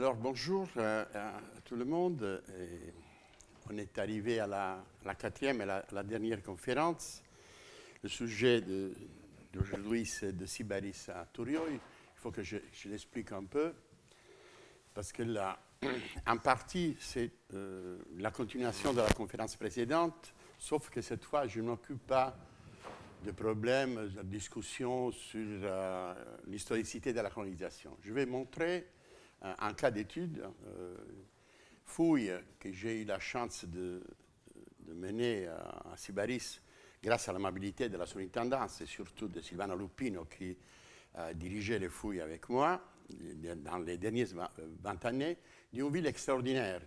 Alors bonjour à, euh, euh, tout le monde. on est arrivé à la, quatrième et la, dernière conférence. Le sujet d'aujourd'hui, c'est de Sibaris à Turioy. Il faut que je, l'explique un peu, parce que là, en partie, c'est euh, la continuation de la conférence précédente, sauf que cette fois, je m'occupe pas de problèmes, de discussions sur l'historicité de la colonisation. Je vais montrer un, euh, cas d'étude, euh, fouille que j'ai eu la chance de, mener à, euh, Sibaris grâce à l'amabilité de la surintendance et surtout de Silvana Lupino qui a dirigeait les fouilles avec moi dans les dernières 20 années, d'une ville extraordinaire,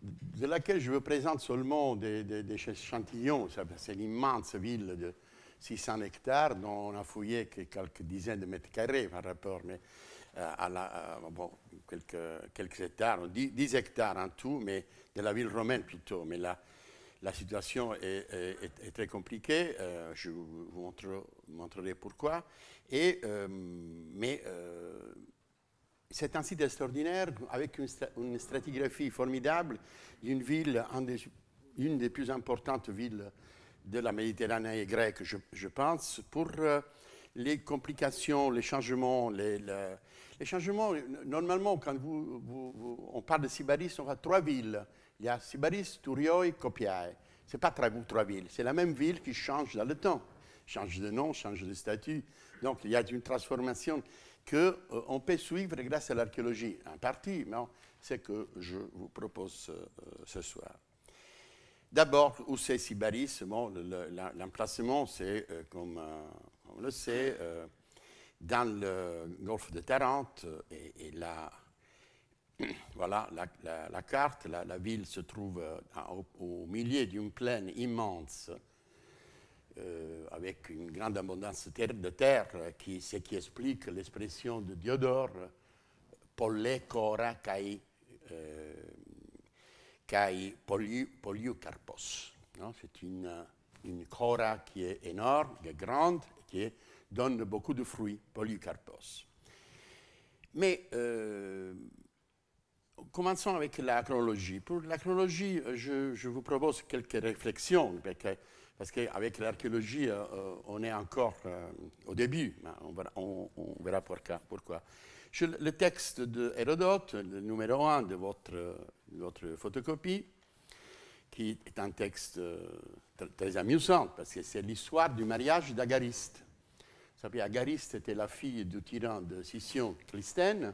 de laquelle je vous présente seulement des, des, échantillons. Ben, c'est l'immense ville de 600 hectares dont on a fouillé que quelques dizaines de mètres carrés par rapport. Mais euh, à la, euh, quelques, quelques, hectares, 10, hectares en tout, mais de la ville romaine plutôt. Mais la, la situation est, très compliquée. Euh, je vous montrerai pourquoi. Et, mais c'est un site extraordinaire avec une, stratigraphie formidable, une ville, une des, plus importantes villes de la Méditerranée grecque, je, pense, pour les complications, les changements, les, les, les changements, normalement, quand vous, on parle de Sibaris, on va trois villes. Il y a Sibaris, et Copiae. Ce n'est pas trois, trois villes, c'est la même ville qui change dans le temps. Change de nom, change de statut. Donc il y a une transformation qu'on euh, on peut suivre grâce à l'archéologie, en partie, mais c'est que je vous propose euh, ce soir. D'abord, où c'est Sibaris bon, L'emplacement, c'est, euh, comme on le sait, dans le golfe de Tarente. Et, et là, voilà, la, carte, la, ville se trouve euh, au, milieu d'une plaine immense. Euh, avec une grande abondance de terre, qui, ce qui explique l'expression de Diodore, "polle Cora, Kai, euh, C'est une, une Cora qui est énorme, qui est grande, qui est donne beaucoup de fruits, Polycarpos. Mais euh, commençons avec l'archéologie. Pour l'archéologie, euh, je, vous propose quelques réflexions, parce qu'avec l'archéologie, euh, on est encore au début. Hein, on verra, on, pourquoi. le texte d'Hérodote, le numéro un de votre, votre photocopie, qui est un texte très amusant, parce que c'est l'histoire du mariage d'Agariste. Agariste était la fille du tyran de scission Clistène,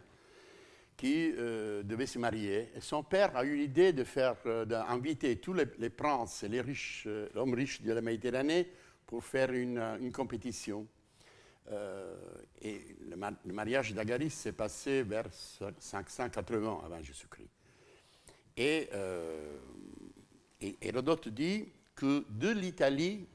qui euh, devait se marier. son père a eu l'idée de euh, d'inviter tous les, princes et les riches, l'homme euh, riche de la Méditerranée, pour faire une, compétition. et le, mariage d'Agariste s'est passé vers 580 avant Jésus-Christ. et Hérodote dit que de l'Italie,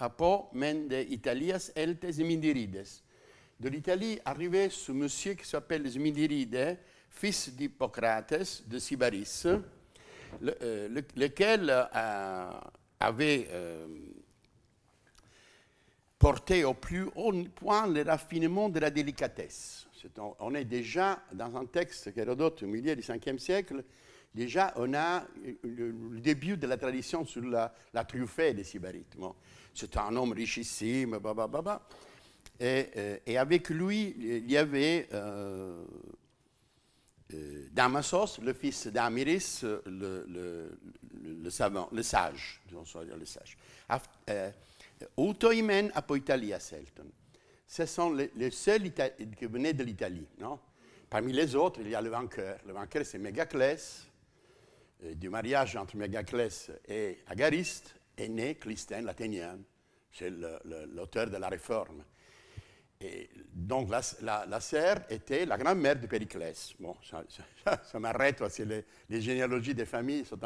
από de Italias Eltes De l'Italie arrivait ce monsieur qui s'appelle Zimidiride, fils d'hippocrates de Sybaris, euh, lequel avait euh, porté au plus haut point le raffinement de la délicatesse. on, est déjà dans un texte qu'Hérodote, au milieu du 5e siècle, déjà on a le, début de la tradition sur la, la des Sybarites. C'est un homme richissime, babababa. Et, euh, et avec lui, il y avait euh, euh, Damasos, le fils d'Amiris, le, le, le, savant, le sage, le sage. Euh, apoitalia Ce sont les, seuls qui venaient de l'Italie, non? Parmi les autres, il y a le vainqueur. Le vainqueur, c'est Mégaclès, du mariage entre Mégaclès et Agariste, né Clistène l'Athénien. C'est l'auteur de la réforme. Et donc la, la, était la grand-mère de Périclès. Bon, ça, m'arrête parce que les, généalogies des familles sont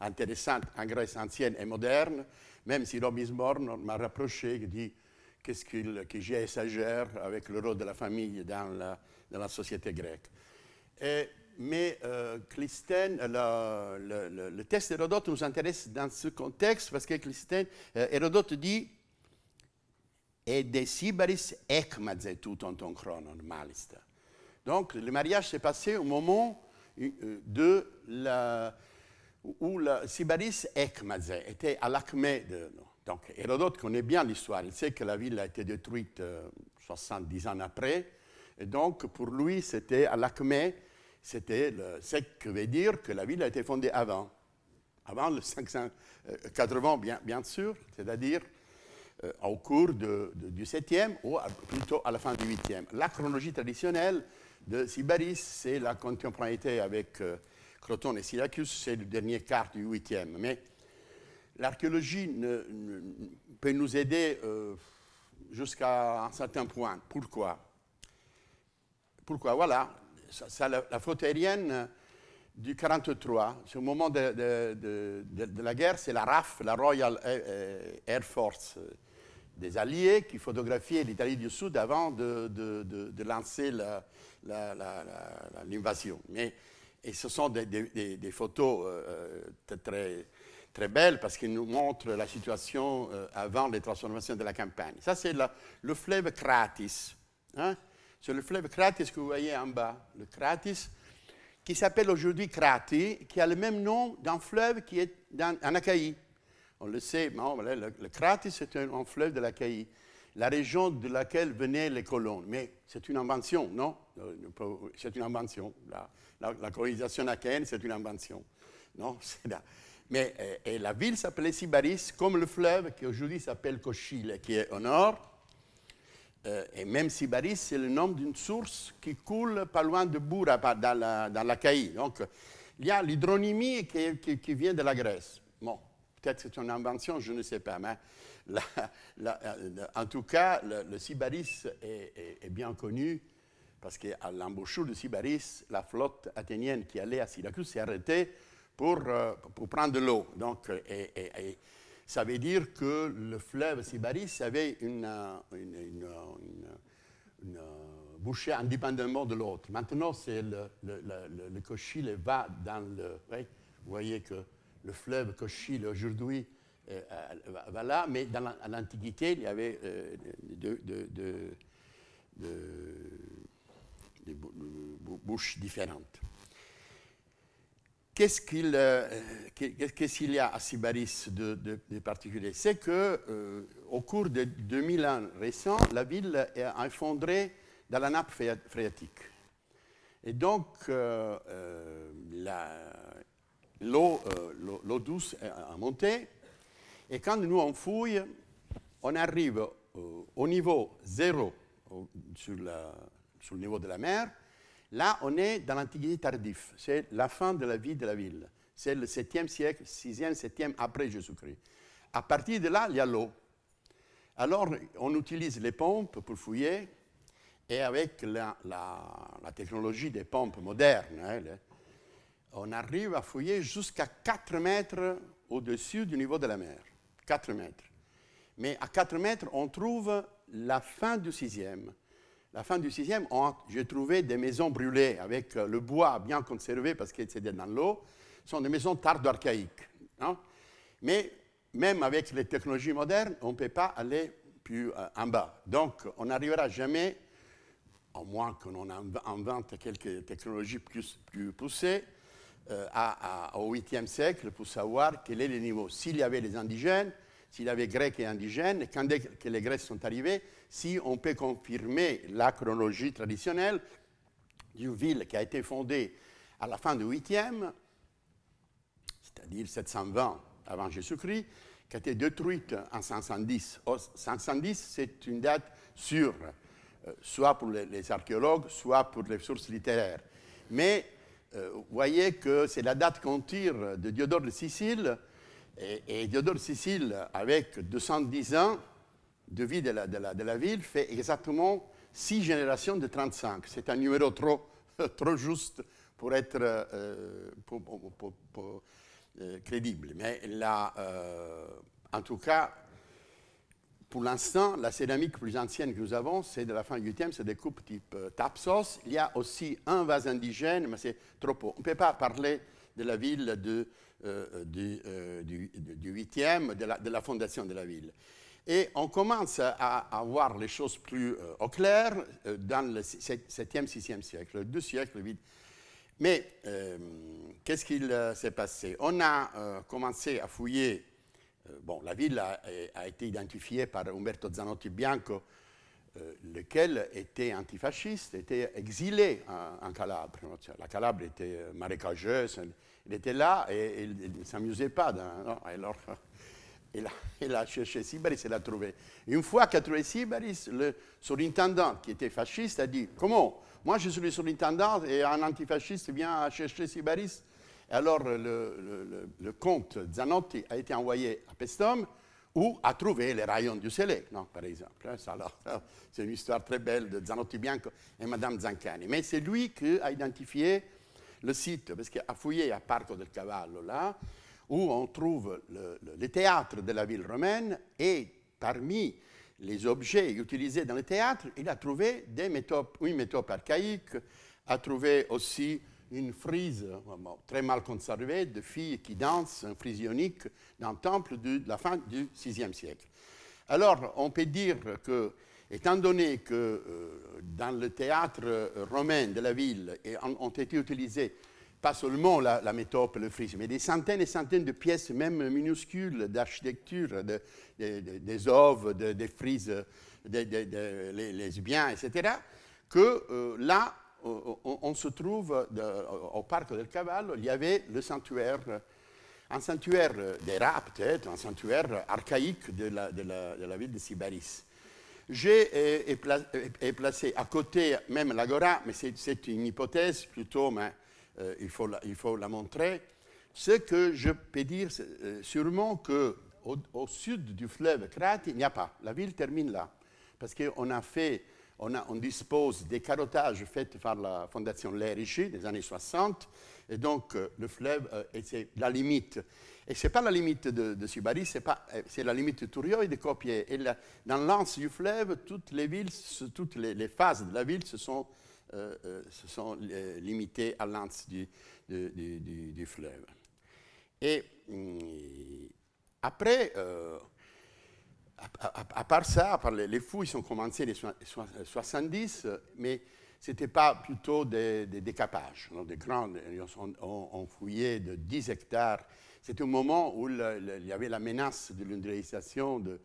intéressantes en Grèce ancienne et moderne, même si Robinson m'a rapproché, qui dit qu'est-ce qu'il, que exagère avec le rôle de la famille dans la, dans la société grecque. Et mais euh, le, texte d'Hérodote nous intéresse dans ce contexte parce que euh, Hérodote dit Et Sybaris ekmadze tout en ton chronon maliste. Donc le mariage s'est passé au moment euh, de où la Sibaris ekmaze était à l'acmé Donc Hérodote connaît bien l'histoire. Il sait que la ville a été détruite 70 ans après. Et donc pour lui, c'était à l'acmé c'était le que veut dire que la ville a été fondée avant, avant le 580 bien, bien sûr, c'est-à-dire euh, au cours du 7e ou plutôt à la fin du 8e. La chronologie traditionnelle de Sybaris, c'est la contemporanéité avec euh, Croton et Syracuse, c'est le dernier quart du 8e. Mais l'archéologie peut nous aider euh, jusqu'à un certain point. Pourquoi pourquoi Voilà, ça, la, la, flotte aérienne du 43, au moment de, la guerre, c'est la RAF, la Royal Air euh, Force, euh, des Alliés qui photographiait l'Italie du Sud avant de, lancer l'invasion. Mais et ce sont des, photos euh, très, très belles parce qu'elles nous montrent la situation avant les transformations de la campagne. Ça, c'est le fleuve Kratis, Hein? C'est le fleuve Kratis que vous voyez en bas, le Kratis, qui s'appelle aujourd'hui Krati, qui a le même nom d'un fleuve qui est dans, en Achaïe. On le sait, le, Kratis est un, fleuve de l'Achaïe, la région de laquelle venaient les colons. Mais c'est une invention, non C'est une invention. La, colonisation achaïenne, c'est une invention. Non, Mais et, la ville s'appelait Sibaris, comme le fleuve qui aujourd'hui s'appelle Cochile, qui est au nord, euh, et même Sibaris, c'est le nom d'une source qui coule pas loin de Boura, dans la, dans la Donc, il y a l'hydronymie qui, vient de la Grèce. Bon, peut-être c'est une invention, je ne sais pas, mais euh, en tout cas, le, Sibaris est, bien connu parce qu'à l'embouchure de Sibaris, la flotte athénienne qui allait à Syracuse s'est arrêtée pour, euh, pour prendre de l'eau. Donc, et ça veut dire que le fleuve Sibaris avait une, euh, euh, bouchée indépendamment de l'autre. Maintenant, c'est le, le, va dans le. vous voyez que le fleuve Cochille aujourd'hui euh, va là, mais dans l'Antiquité, il y avait deux bouches différentes. Euh, qu'est-ce qu'il y a à Sibaris de, de, particulier C'est que euh, au cours des 2000 ans récents, la ville est effondré dans la nappe phréatique. Et donc, euh, l'eau douce a monté. Et quand nous on fouille, on arrive au niveau zéro sur le niveau de la mer Là, on est dans l'Antiquité tardive. C'est la fin de la vie de la ville. C'est le 7e siècle, 6e, 7e après Jésus-Christ. À partir de là, il y a l'eau. Alors, on utilise les pompes pour fouiller et avec la, technologie des pompes modernes, hein, on arrive à fouiller jusqu'à 4 mètres au-dessus du niveau de la mer. 4 mètres. Mais à 4 mètres, on trouve la fin du 6e la fin du 6e, je trouvé des maisons brûlées avec euh, le bois bien conservé parce qu'il était dans l'eau. Ce sont des maisons tardo-archaïques. Hein. Mais même avec les technologies modernes, on ne peut pas aller plus euh, en bas. Donc, on n'arrivera jamais, au moins qu'on invente quelques technologies plus, poussées, euh, au 8e siècle pour savoir quel est le niveau. S'il y avait les indigènes, s'il y avait grec et indigènes, quand que les Grecs sont arrivés, si on peut confirmer la chronologie traditionnelle d'une ville qui a été fondée à la fin du 8e, c'est-à-dire 720 avant Jésus-Christ, qui a été détruite en 510. 510, c'est une date sûre, euh, soit pour les, archéologues, soit pour les sources littéraires. Mais euh, vous voyez que c'est la date qu'on tire de Diodore de Sicile et, Diodore Sicile, avec 210 ans de vie de la, de la ville, fait exactement six générations de 35. C'est un numéro trop, trop juste pour être euh, euh, crédible. Mais là, euh, en tout cas, pour l'instant, la céramique plus ancienne que nous avons, c'est de la fin du 8e, c'est des coupes type Tapsos. Il y a aussi un vase indigène, mais c'est trop peu. On ne peut pas parler de la ville de euh, euh, du, du, 8e de la, fondation de la ville. Et on commence à, voir les choses plus euh, au clair dans le 7e, 6e siècle, deux siècles, vite mais qu'est-ce qu'il s'est passé On a commencé à fouiller. bon, la ville a, été identifiée par Umberto Zanotti Bianco, lequel était antifasciste, était exilé en, en Calabre. La Calabre était marécageuse, il était là et, il ne s'amusait pas. alors, il a, il a, cherché Sibaris et l'a trouvé. Une fois qu'il a trouvé Sibaris, le surintendant, qui était fasciste, a dit Comment Moi, je suis le surintendant et un antifasciste vient chercher Sibaris. alors, le, comte Zanotti a été envoyé à Pestum où a trouvé les rayons du soleil, non, par exemple. Hein, c'est une histoire très belle de Zanotti Bianco et Madame Zancani. Mais c'est lui qui a identifié le site, parce qu'il a fouillé à Parco del Cavallo, là, où on trouve le, le, les théâtres de la ville romaine, et parmi les objets utilisés dans les théâtres, il a trouvé des métopes, une métope archaïque, a trouvé aussi une frise très mal conservée de filles qui dansent, un frise ionique, dans le temple de la fin du VIe siècle. Alors, on peut dire que Étant donné que euh, dans le théâtre euh, romain de la ville ont été utilisés pas seulement la, la le frise, mais des centaines et centaines de pièces, même minuscules, d'architecture, des oves, des frises, des les, lesbiens, etc., que euh, là, on, se trouve au parc del Caval, il y avait le sanctuaire un sanctuaire des peut-être, un sanctuaire archaïque de la, ville de Sibaris. J'ai euh, euh, placé à côté même l'agora, mais c'est une hypothèse plutôt, mais euh, il, faut la, il, faut la, montrer. Ce que je peux dire sûrement que au, sud du fleuve Krat, il n'y a pas. La ville termine là. Parce qu'on a fait, on, a, on, dispose des carottages faits par la fondation Lerici, des années 60. Et donc, le fleuve, c'est la limite. Et ce n'est pas la limite de, de Sibari, c'est euh, la limite de et de copier. Et dans l'anse du fleuve, toutes les villes, toutes les, phases de la ville se sont, euh, euh, se sont limitées à l'anse du, fleuve. Et mm, après, à, part ça, les, fouilles sont commencées les so, 70, mais ce n'était pas plutôt des, décapages. des grandes, on fouillait de 10 hectares c'était un moment où il y avait la menace de l'industrialisation de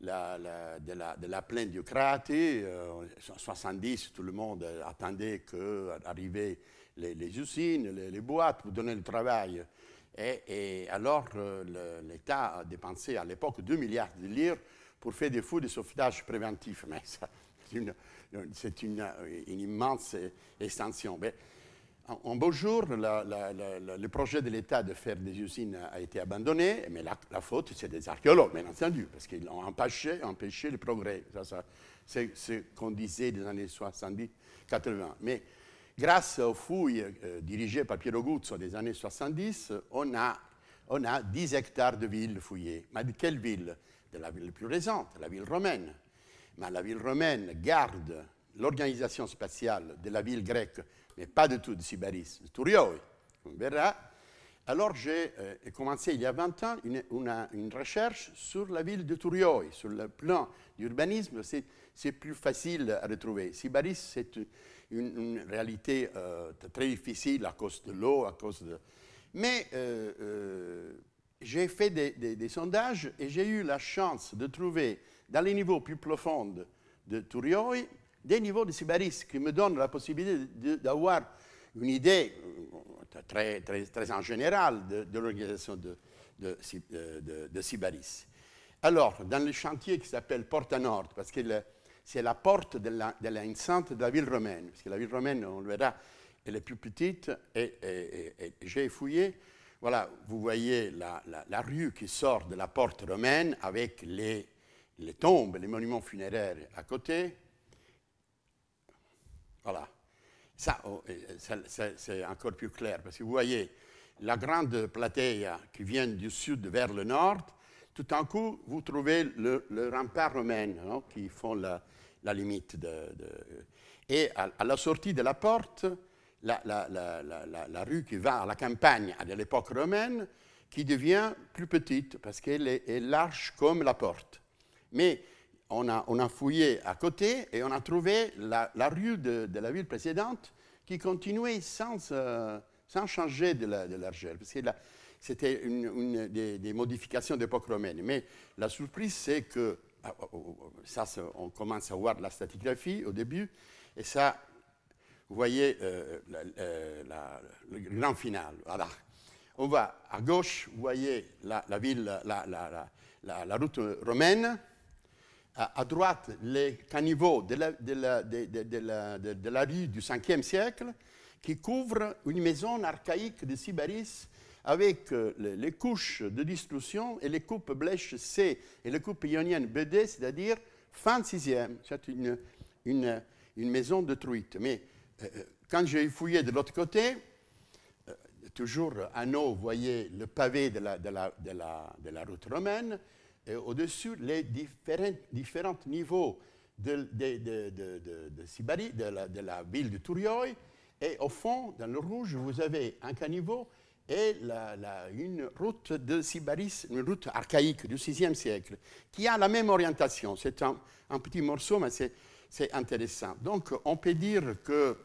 la, de, la, plaine du euh, en 70, tout le monde attendait qu'arrivaient les, les usines, les, boîtes pour donner le travail. Et, alors, euh, l'État a dépensé à l'époque 2 milliards de livres pour faire des fous de sauvetage préventif. Mais c'est une, immense extension un beau jour, le projet de l'État de faire des usines a été abandonné, mais la, faute, c'est des archéologues, bien entendu, parce qu'ils ont empêché, empêché, le progrès. Ça, c'est ce qu'on disait des années 70-80. Mais grâce aux fouilles euh, dirigées par Piero Guzzo des années 70, on a, on a 10 hectares de villes fouillées. Mais de quelle ville De la ville la plus récente, la ville romaine. Mais la ville romaine garde l'organisation spatiale de la ville grecque mais pas du tout de de Turioi, on verra. Alors j'ai euh, commencé il y a 20 ans une, une recherche sur la ville de Turioi, sur le plan d'urbanisme, c'est plus facile à retrouver. Sibaris, c'est une, réalité euh, très difficile à cause de l'eau, à cause de... Mais euh, j'ai fait des, des, sondages et j'ai eu la chance de trouver dans les niveaux plus profonds de Turioi des niveaux de Sybaris qui me donnent la possibilité d'avoir une idée euh, très, très, très en général de, l'organisation de, de, Sybaris. Euh, Alors, dans le chantier qui s'appelle à Nord, parce que c'est la porte de l'enceinte de, de la ville romaine, parce que la ville romaine, on le verra, elle est plus petite, et, j'ai fouillé. Voilà, vous voyez la, rue qui sort de la porte romaine avec les, les tombes, les monuments funéraires à côté, voilà. Oh, ça, c'est encore plus clair, parce que vous voyez, la grande platea qui vient du sud vers le nord, tout à coup, vous trouvez le, rempart romain hein, qui font la, limite. De, et à, la sortie de la porte, la, rue qui va à la campagne à l'époque romaine, qui devient plus petite parce qu'elle est, est large comme la porte. Mais on a, fouillé à côté et on a trouvé la, rue de, la ville précédente qui continuait sans, euh, changer de, largeur. c'était une, des, modifications d'époque romaine. Mais la surprise, c'est que, ah, oh, oh, oh, ça, on commence à voir la statigraphie au début, et ça, vous voyez euh, euh, le grand final. Voilà. On va à gauche, vous voyez la, ville, la route romaine, à, droite les caniveaux de la, rue du 5e siècle qui couvrent une maison archaïque de Sibaris avec euh, les, couches de destruction et les coupes blèches C et les coupes ioniennes BD, c'est-à-dire fin 6e. C'est une, maison détruite. Mais euh, euh, quand j'ai fouillé de l'autre côté, toujours à eau, vous voyez le pavé de la route romaine, et au-dessus les différents, différents niveaux de, de, de, la, ville de Tourioi, Et au fond, dans le rouge, vous avez un caniveau et une route de Sibaris, une route archaïque du VIe siècle, qui a la même orientation. C'est un, un, petit morceau, mais c'est intéressant. Donc, on peut dire que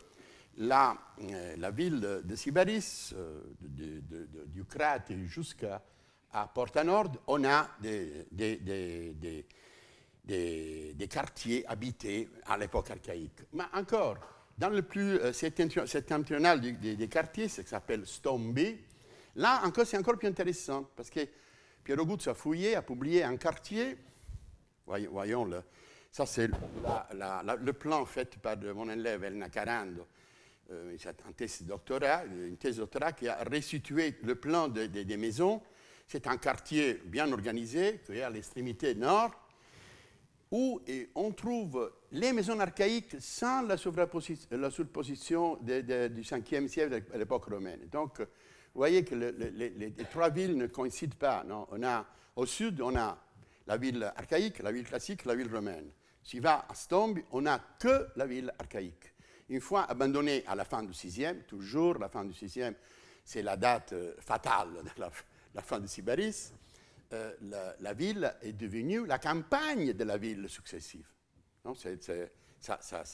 la, euh, la ville de Sibaris, euh, du Crate jusqu'à à Porte-à-Nord, on a des, quartiers habités à l'époque archaïque. Mais encore, dans le plus septentrional euh, des, quartiers, ce qui s'appelle Stombi, là encore c'est encore plus intéressant parce que Piero Guzzo a fouillé, a publié un quartier, voyons, le, ça c'est le plan fait par mon élève Elena Carando, euh, une thèse doctorat, une qui a restitué le plan des maisons c'est un quartier bien organisé, qui est à l'extrémité nord, où on trouve les maisons archaïques sans la, la surposition du 5e siècle à l'époque romaine. Donc, vous voyez que les, trois villes ne coïncident pas. Non on a, au sud, on a la ville archaïque, la ville classique, la ville romaine. Si va à Stombe, on n'a que la ville archaïque. Une fois abandonnée à la fin du 6e, toujours la fin du 6e, c'est la date euh, fatale de la, la fin de Sibaris, euh, la, ville est devenue la campagne de la ville successive. Non, ça, euh,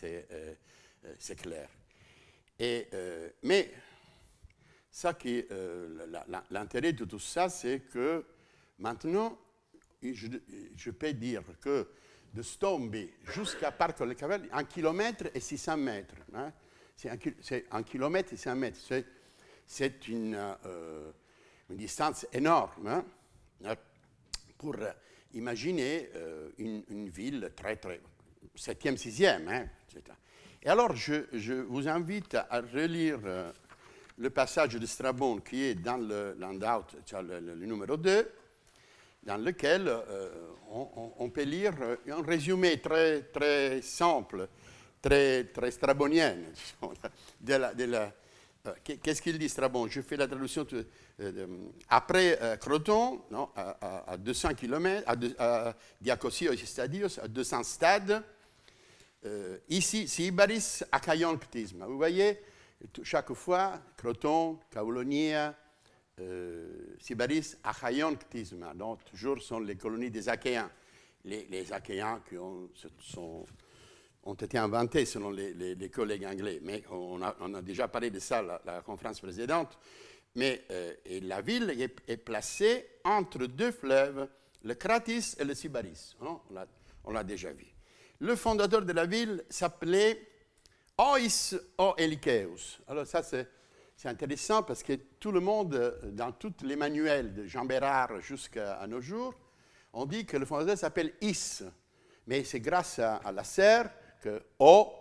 euh, c'est clair. Et, mais ça qui, l'intérêt de tout ça, c'est que maintenant, je, peux dire que de Stombi jusqu'à Parc Le un kilomètre et 600 mètres. Hein, c'est un, kilomètre et 600 mètres. C'est une une distance énorme hein. pour euh, imaginer euh, une, ville très, très. septième, sixième, hein, Et alors, je, vous invite à relire euh, le passage de Strabon qui est dans le handout, le, le, numéro 2, dans lequel on, peut lire un résumé très, très simple, très, très strabonien de la euh, qu'est-ce qu'il dit Strabon Je fais la traduction. Euh, après euh, Croton, à, 200 km, à, cest à à 200 stades, ici, Sibaris Ibaris Vous voyez, chaque fois, Croton, Kaolonia, Sibaris, Donc, toujours sont les colonies des Achéens. Les, les Achéens qui ont, sont, ont été inventés selon les, collègues anglais. Mais on a, déjà parlé de ça la, la conférence précédente. Mais euh, la ville est, placée entre deux fleuves, le Kratis et le Sibaris. Hein, on l'a déjà vu. Le fondateur de la ville s'appelait Ois O Alors ça, c'est intéressant parce que tout le monde, dans tous les manuels de Jean Bérard jusqu'à nos jours, on dit que le fondateur s'appelle Is. Mais c'est grâce à, à la serre que O,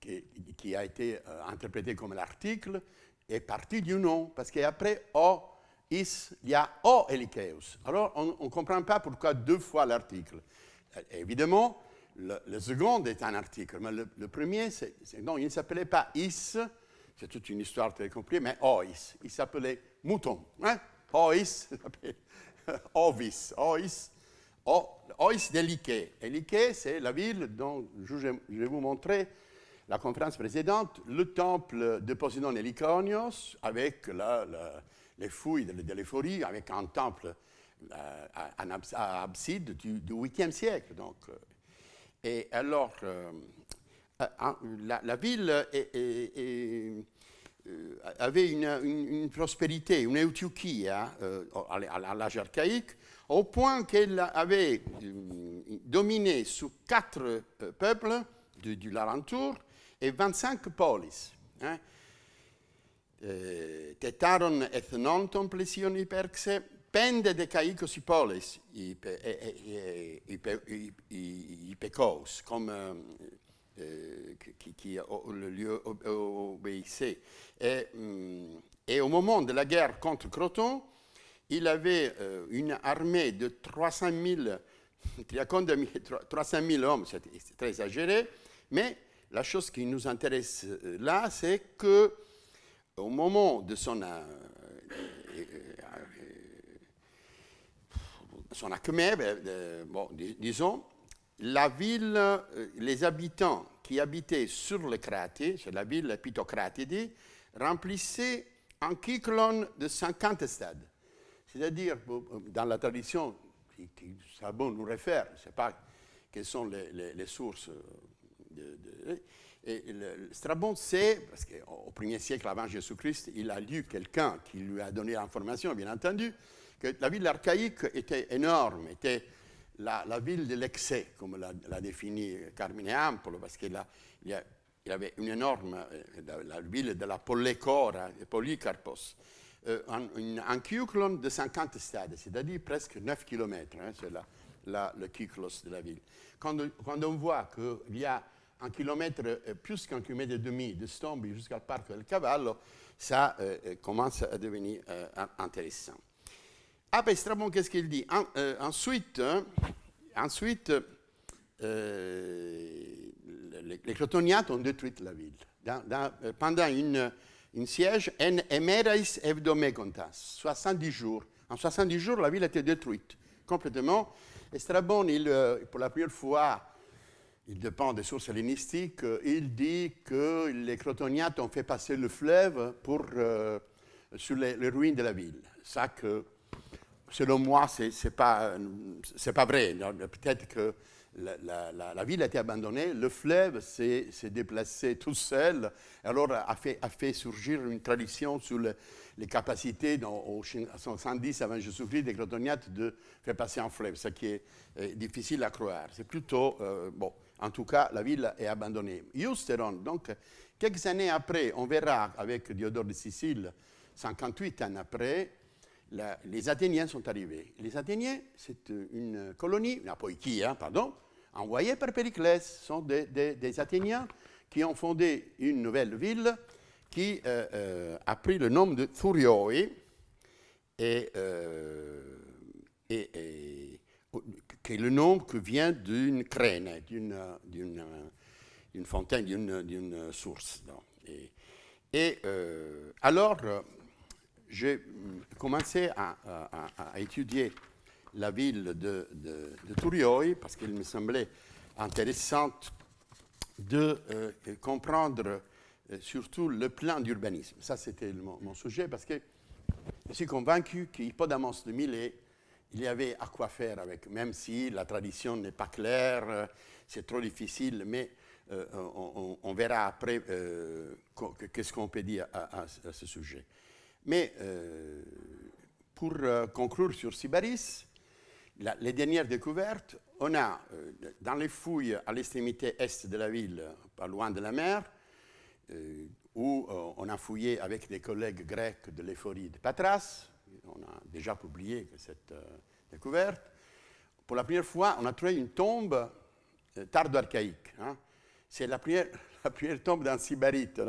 qui, a été euh, interprété comme l'article, est parti du nom, parce qu'après O, is, il y a O elikeus. Alors, on ne comprend pas pourquoi deux fois l'article. Euh, évidemment, le, second est un article, mais le, premier, c'est, non, il ne s'appelait pas is, c'est toute une histoire très compliquée, mais ois. Il s'appelait mouton. Hein? Ois, ovis. Ois, Ois et Eliquet, c'est la ville dont je, vais vous montrer la conférence précédente, le temple de Posidon et avec les fouilles de, de avec un temple euh, à, abside du, du 8e siècle. Donc. Et alors, euh, euh, hein, la, ville avait une, prospérité, une eutiochie hein, à l'âge archaïque, au point qu'elle avait euh, dominé sur quatre euh, peuples du, du l'alentour et 25 polis. Hein. Euh, tetaron ethnonton plesion hyperxe, pende de caïcos polis e, e, e, hypecos, comme euh, qui, qui le lieu obéissait. Et, mm, et au moment de la guerre contre Croton, il avait euh, une armée de 300 000, hommes, c'est très exagéré, mais la chose qui nous intéresse euh, là, c'est que au moment de son, euh, euh disons, la ville, les habitants qui habitaient sur le Crati, c'est la ville Pitocratide, remplissaient un cyclone de 50 stades. C'est-à-dire, dans la tradition, Sabon nous réfère, je ne sais pas quelles sont les, sources. et Strabon sait, parce qu'au 1er siècle avant Jésus-Christ, il a lu quelqu'un qui lui a donné l'information, bien entendu, que la ville archaïque était énorme, était la, ville de l'excès, comme l'a défini Ampolo, parce qu'il il y avait une énorme, euh, la, ville de la de hein, Polycarpos un, euh, un, de 50 stades, c'est-à-dire presque 9 km, hein, c'est la, le cyclos de la ville. Quand, on voit qu'il y a un kilomètre, euh, plus qu'un kilomètre et demi de Stombi jusqu'au parc del Cavallo, ça euh, commence à devenir intéressant. Ah ben Strabon, qu'est-ce qu'il dit Ensuite, hein, ensuite les, les Crotoniates ont détruit la ville. pendant une un siège en emerais 70 jours. En 70 jours, la ville a été détruite complètement. Et Strabon, il, euh, pour la première fois, il dépend des sources hellénistiques, euh, il dit que les Crotoniates ont fait passer le fleuve pour, euh, sur les, ruines de la ville. Ça que, selon moi, ce n'est pas, pas vrai. Peut-être que la, ville a été abandonnée, le fleuve s'est déplacé tout seul, alors a fait, a fait surgir une tradition sur les capacités dans, au 110 avant Jésus-Christ des Grotoniates de faire passer un fleuve, ce qui est, difficile à croire. C'est plutôt, euh, bon, en tout cas, la ville est abandonnée. Justeron, donc, quelques années après, on verra avec Diodore de Sicile, 58 ans après, les Athéniens sont arrivés. Les Athéniens, c'est euh, une colonie, une qui hein, pardon, envoyée par Périclès, sont des, Athéniens qui ont fondé une nouvelle ville qui euh, euh, a pris le nom de Thurioi et, et, qui est le nom qui vient d'une crène, d'une fontaine, d'une source. Et, et alors, j'ai commencé à, étudier la ville de, de, parce qu'il me semblait intéressant de euh, comprendre euh, surtout le plan d'urbanisme. Ça, c'était mon, sujet parce que je suis convaincu qu'Hippodamos de Millet, il y avait à quoi faire avec, même si la tradition n'est pas claire, euh, c'est trop difficile, mais on, verra après qu'est-ce qu'on peut dire à ce sujet. Mais euh, pour euh, conclure sur Sybaris, les dernières découvertes, on a euh, dans les fouilles à l'extrémité est de la ville, pas loin de la mer, où on a fouillé avec des collègues grecs de l'éphorie de Patras, on a déjà publié cette découverte, pour la première fois, on a trouvé une tombe tardo-archaïque. Hein. C'est la première, la tombe d'un sybarite.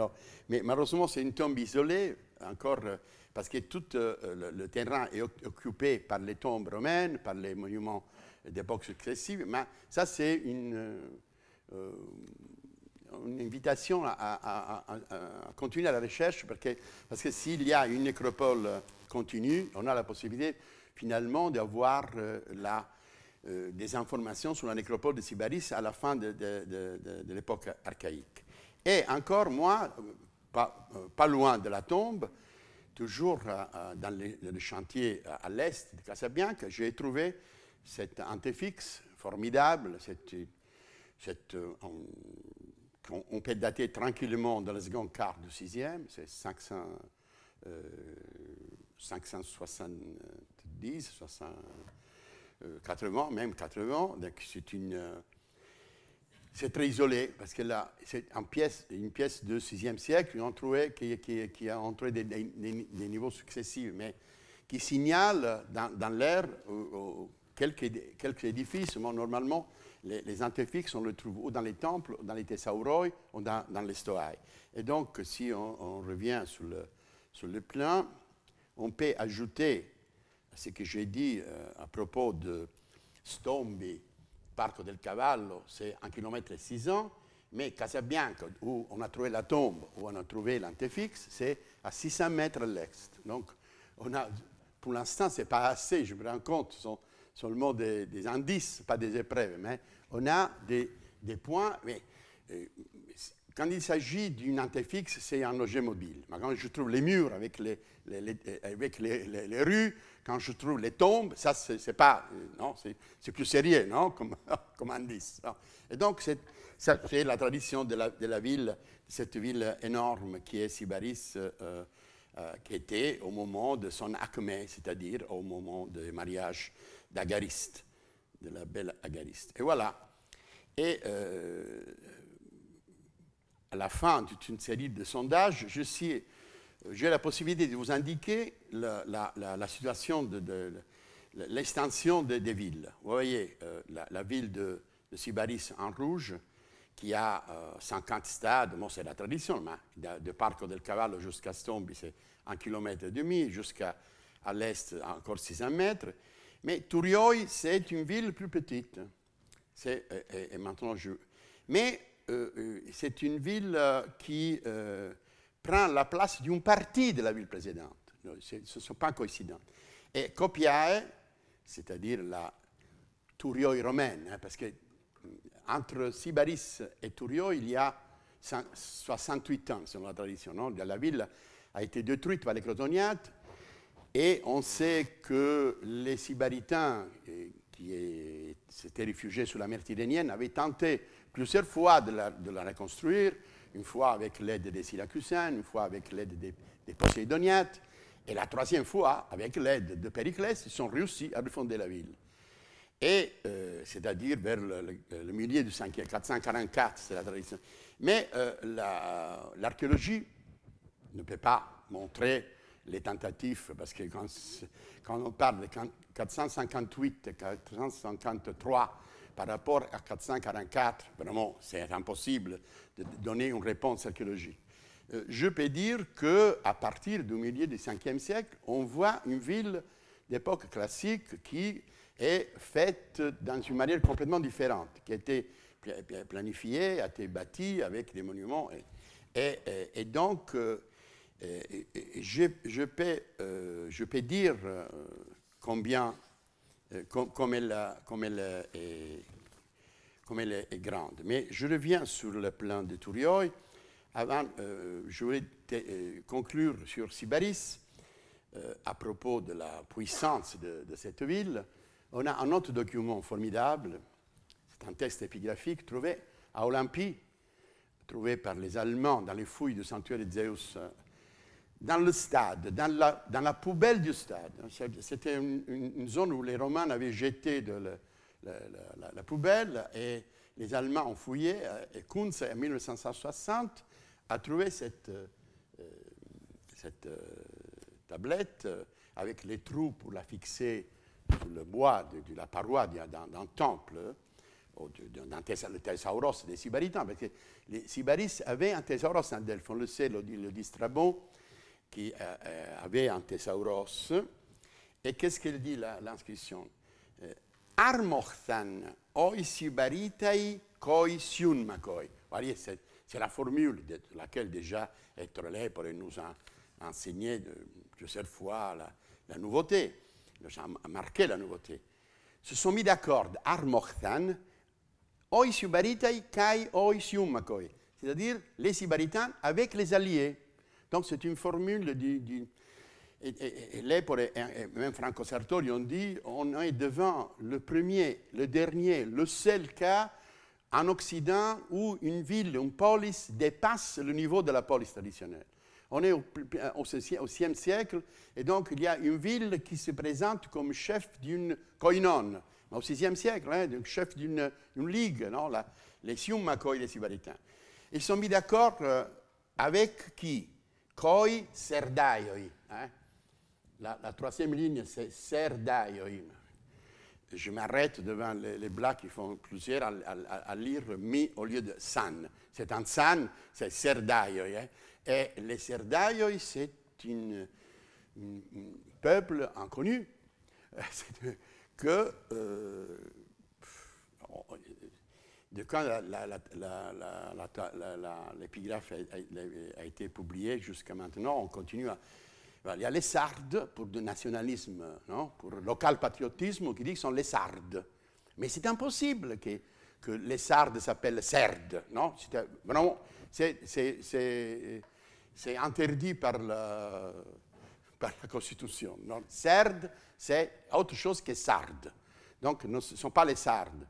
Mais malheureusement, c'est une tombe isolée, encore, euh, parce que tout euh, le, terrain est occupé par les tombes romaines, par les monuments d'époque successive, mais ça c'est une, euh, invitation à, à, à, continuer la recherche, parce que, parce que s'il y a une nécropole continue, on a la possibilité finalement d'avoir la... des informations sur la nécropole de Sibaris à la fin de, de l'époque archaïque. Et encore, moi, pas, euh, pas, loin de la tombe, toujours euh, euh, dans les, chantier chantiers à l'est de que j'ai trouvé cet antéfixe formidable, cette, cette, on, peut dater tranquillement dans la seconde quart du sixième, c'est 570, 60, même 80, donc c'est une c'est très isolé, parce que là, c'est une pièce, une pièce du VIe siècle on trouvait, qui, a entré des, des, niveaux successifs, mais qui signale dans, l'air euh, euh, quelques, quelques, édifices, mais normalement, les, les antéfixes, on le trouve ou dans les temples, dans les Thessauroi, ou dans, dans, les Stoai. Et donc, si on, revient sur le, sur le plan, on peut ajouter ce que j'ai dit euh, à propos de Stombi, Parco del Cavallo, c'est un kilomètre et six ans, mais Casabianca, où on a trouvé la tombe, où on a trouvé l'antéfixe, c'est à 600 mètres à l'est. Donc, on a, pour l'instant, ce n'est pas assez, je me rends compte, ce sont seulement des, indices, pas des épreuves, mais on a des, des points, mais euh, quand il s'agit d'une antéfixe, c'est un objet mobile. Mais quand je trouve les murs avec les, avec les, les, rues, quand je trouve les tombes, ça, c'est pas, euh, non, c'est plus sérieux, non, comme, comme indice. Et donc, c'est la tradition de la, de la, ville, cette ville énorme qui est Sybaris, euh, euh, qui était au moment de son acmé, c'est-à-dire au moment du mariage d'Agariste, de la belle Agariste. Et voilà. Et à la fin d'une série de sondages, je euh, j'ai la possibilité de vous indiquer la, situation de, l'extension des, villes. Vous voyez, euh, la, ville de, de en rouge, qui a 50 euh, stades, bon, c'est la tradition, hein. de, de Parco del Cavallo jusqu'à Stombi, c'est un kilomètre et demi, jusqu'à à, l'est, encore 600 mètres. Mais Turioi, c'est une ville plus petite. maintenant, je... Mais euh, euh, c'est une ville euh, qui prend la place d'une partie de la ville précédente. Ce ne sont pas coïncidents. Et Copiae, c'est-à-dire la Turioi romaine, hein, parce que entre Sibaris et Turioi, il y a 68 ans, selon la tradition. Non la ville a été détruite par les Crotoniates, et on sait que les Sibaritains, qui s'étaient réfugiés sous la mer Tyrrhénienne, avaient tenté plusieurs fois de la, reconstruire, une fois avec l'aide des Syracusains, une fois avec l'aide des, des Poséidoniens, et la troisième fois, avec l'aide de Périclès, ils sont réussis à refonder la ville. Et euh, c'est-à-dire vers le, milieu du 5e, 444, c'est la tradition. Mais euh, l'archéologie ne peut pas montrer les tentatives, parce que quand, on parle de 458 453 par rapport à 444, vraiment, c'est impossible de donner une réponse archéologique. Euh, je peux dire qu'à partir du milieu du 5e siècle, on voit une ville d'époque classique qui est faite dans une manière complètement différente, qui a été planifiée, a été bâtie avec des monuments. Et, donc, euh, je, je peux euh, dire combien euh, comme, elle, comme, elle euh, est, comme, elle, est, grande. Mais je reviens sur le plan de Tourioy. Avant, euh, je voulais conclure sur Sybaris à propos de la puissance de, de, cette ville. On a un autre document formidable, c'est un texte épigraphique trouvé à Olympie, trouvé par les Allemands dans les fouilles du sanctuaire de Zeus dans le stade, dans la, poubelle du stade. C'était une, zone où les Romains avaient jeté de la, poubelle et les Allemands ont fouillé. Euh, et Kunz, en 1960, a trouvé cette, euh, euh, tablette avec les trous pour la fixer sur le bois de, la paroi d'un temple d'un thésauros des Sibarites, parce que les Sibaris avaient un thésauros en Delphes, on le sait, le, le Distrabon qui euh, euh, avait un thésauros. Et qu'est-ce qu'elle dit l'inscription euh, Armochthan, oisibaritai koisun makoi. Voyez, c'est la formule de laquelle déjà Etrelé pour nous a enseigné plusieurs fois la, la nouveauté, a marqué la nouveauté. Se sont mis d'accord, Armochthan, oisibaritai kai oisiummakoi, C'est-à-dire les Sibaritains avec les alliés. Donc c'est une formule du... et, même Franco Sartori on dit on est devant le premier, le dernier, le seul cas en Occident où une ville, une police dépasse le niveau de la police traditionnelle. On est au, euh, au, e siècle, et donc il y a une ville qui se présente comme chef d'une koinon, au 6e siècle, hein, chef d'une ligue, les Siumakoi les Sibaritains. Ils sont mis d'accord euh, avec qui Koi serdaioi. Eh? La, troisième ligne, c'est serdaioi. Je m'arrête devant les, les, qui font plusieurs à, lire mi au lieu de san. C'est un san, c'est serdaioi. Eh? Et les serdaioi, c'est un peuple inconnu que. Euh, de quand l'épigraphe a, été publiée jusqu'à maintenant, on continue à... Il y a les sardes pour le nationalisme, pour le local patriotisme, qui dit qu'ils sont les sardes. Mais c'est impossible que, les sardes s'appellent Sardes, Non? C'est, interdit par la, par la Constitution. Sardes, c'est autre chose que sardes. Donc, ce ne sont pas les sardes.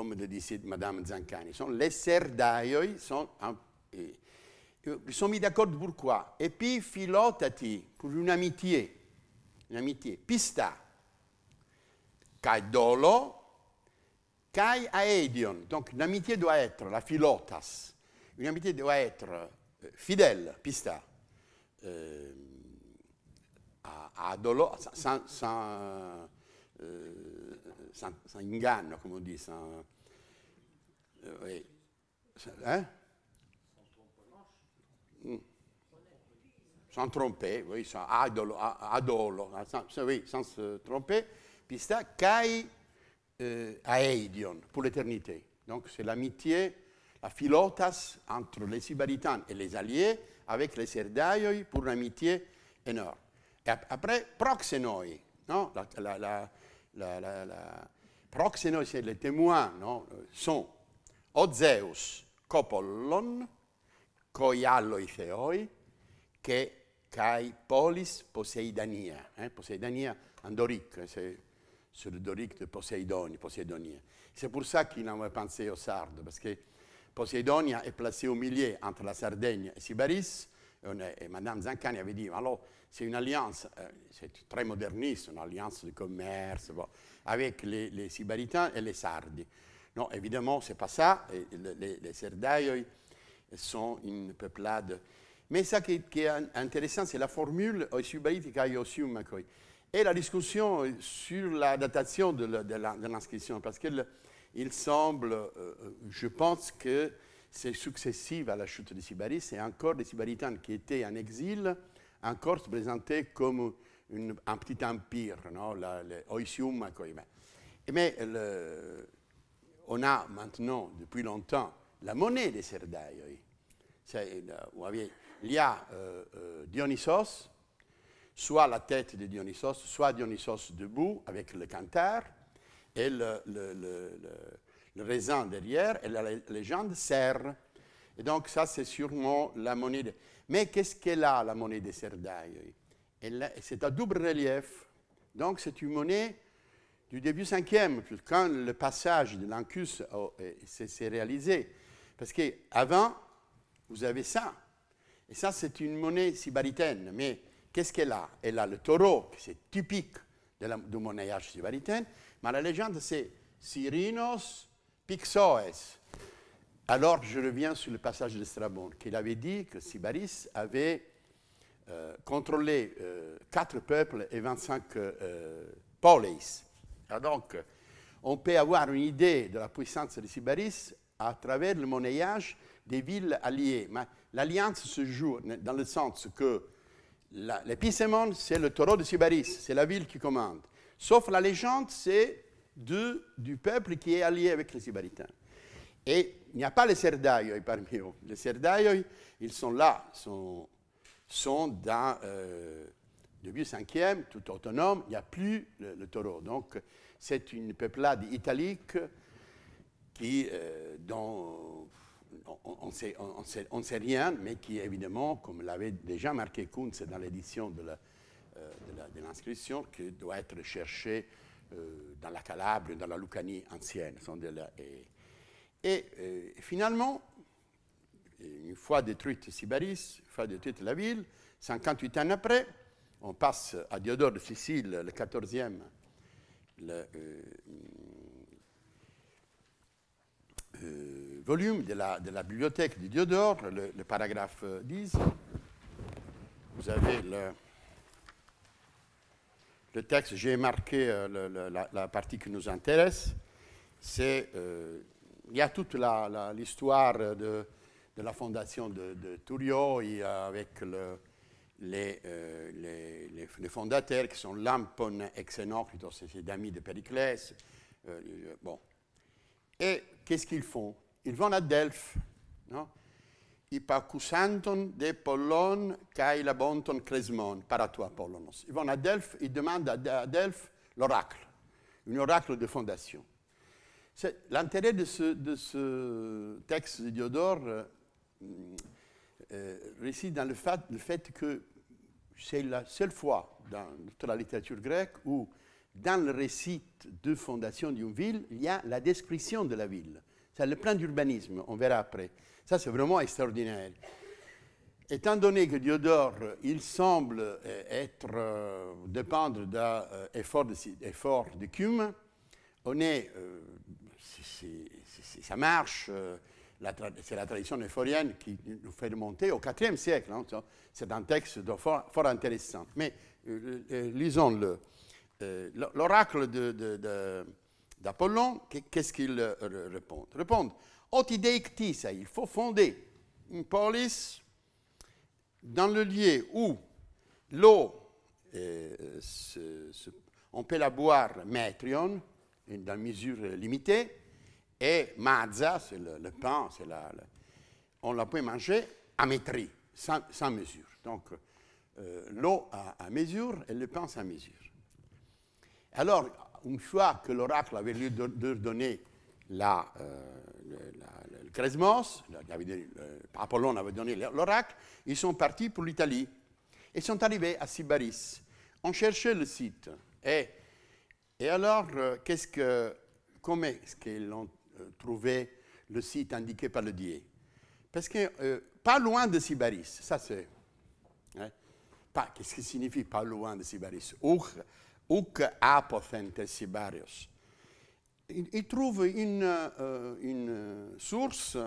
come le disait Madame Zancani, sono les serdaioi, ah, sono... eh, ils sont mis d'accord pourquoi. E puis filotati, pour une amitié, une amitié, pista, caidolo, aedion, donc l'amitié doit être, la filotas, une doit être eh, fidèle, pista, euh, à, à dolo, sans, sans eh, sans, inganno, comme on dit, sans. oui. Sans ah, tromper, oui, sans adolo, adolo sans, oui, se eh, tromper. Puis ça, kai euh, pour l'éternité. Donc c'est l'amitié, la philotas entre les Sibaritanes et les alliés, avec les Serdaioi, pour une amitié énorme. Et après, proxenoi, non? la, la, les témoins, sont Ozeus, Copollon, Koialloi Theoi, que Kai Polis Poseidania. Hein, Poseidania en dorique, hein, c'est sur le dorique de Poséidonie, C'est pour ça qu'il avait pensé aux Sardes, parce que Poseidonia est placée au milieu entre la Sardaigne et Sibaris et Madame Zancani avait dit, alors c'est une alliance, euh, c'est très moderniste, une alliance de commerce, avec les, les Sibaritains et les Sardes. Non, évidemment, c'est pas ça. les, les sont une peuplade. Mais ça qui, est intéressant, c'est la formule euh, hein, et la discussion euh, sur la datation de l'inscription, parce qu'il semble, je pense que c'est successif à la chute de Sibaris. et encore des Sibaritains qui étaient en exil, encore se présentaient comme un petit empire, non la, Mais eh ben. eh ben, on a maintenant, depuis longtemps, la monnaie des euh, voyez, Il y a euh, euh, Dionysos, soit la tête de Dionysos, soit Dionysos debout avec le cantar, et le, le, le, le raisin derrière et la légende serre. Et donc ça, c'est sûrement la monnaie. De... Mais qu'est-ce qu'elle a, la monnaie de Serdaïs C'est à double relief. Donc c'est une monnaie du début 5e, quand le passage de l'Ancus euh, s'est réalisé. Parce qu'avant, vous avez ça. Et ça, c'est une monnaie sibaritaine. Mais qu'est-ce qu'elle a Elle a le taureau, qui c'est typique de la, du monnayage sibaritaine. Mais la légende, c'est Cyrinos Pixoès. Alors je reviens sur le passage de Strabon, qu'il avait dit que Sybaris avait euh, contrôlé euh, quatre peuples et 25 euh, polis. Ah, donc, on peut avoir une idée de la puissance de Sybaris à travers le monnayage des villes alliées. Mais l'alliance se joue dans le sens que l'épicémone, c'est le taureau de Sybaris, c'est la ville qui commande. Sauf la légende, c'est du peuple qui est allié avec les Sibaritains. Et il n'y a pas les Serdaïoï parmi eux. Les Serdaïoï, ils sont là, sont, sont dans euh, le vieux 5e, tout autonome, il n'y a plus le, taureau. Donc c'est une peuplade italique qui, euh, dont on ne sait, on sait, rien, mais qui évidemment, comme l'avait déjà marqué Kuntz dans l'édition de euh, l'inscription, de que doit être cherchée euh, dans la Calabre, dans la Lucanie ancienne. et, euh, finalement, une fois détruite Sibaris, une fois détruite la ville, 58 ans après, on passe à Diodore de Sicile, le 14e, euh, volume de la, bibliothèque de Diodore, le paragraphe 10. Vous avez le, le texte, j'ai marqué euh, la, partie qui nous intéresse. C'est, euh, il y a toute l'histoire de, la fondation de, de Turio euh, avec les, les, les, fondateurs qui sont Lampon, et plutôt c'est amis de Périclès. bon. Et qu'est-ce qu'ils font Ils vont à Delphes. Non υπακουσάντων de Ils vont à Delphes, ils demandent à Delphes l'oracle, un oracle de fondation. L'intérêt de ce, texte de Diodore euh, euh, réside dans le fait, le fait que c'est la seule fois dans toute la littérature grecque où, dans le récit de fondation d'une ville, il y a la description de la ville. C'est le plan d'urbanisme, on verra après. Ça, c'est vraiment extraordinaire. Étant donné que Diodore, il semble euh, être, euh, dépendre d'un euh, effort, de, cume, on est, ça marche, c'est la tradition euphorienne qui nous fait remonter au IVe siècle. Hein, c'est un texte fort, intéressant. Mais lisons-le. L'oracle d'Apollon, qu'est-ce qu'il répond Répond il faut fonder une police dans le lieu où l'eau, euh, on peut la boire metrion, dans mesure limitée, et mazza, c'est le, pain, la, on la peut manger à maîtrise, sans, mesure. Donc, euh, l'eau à, mesure et le pain sans mesure. Alors, une fois que l'oracle avait lieu de, de donner euh, la, le, la, Apollon avait donné l'oracle, ils sont partis pour l'Italie. Ils sont arrivés à Sybaris. On cherchait le site. Et, et alors, euh, quest que, comment est-ce qu'ils ont euh, trouvé le site indiqué par le dieu Parce que pas loin de Sybaris, ça c'est. Hein, qu'est-ce que signifie pas loin de Sybaris Uc, uc Sybaris il, trouve une, euh, source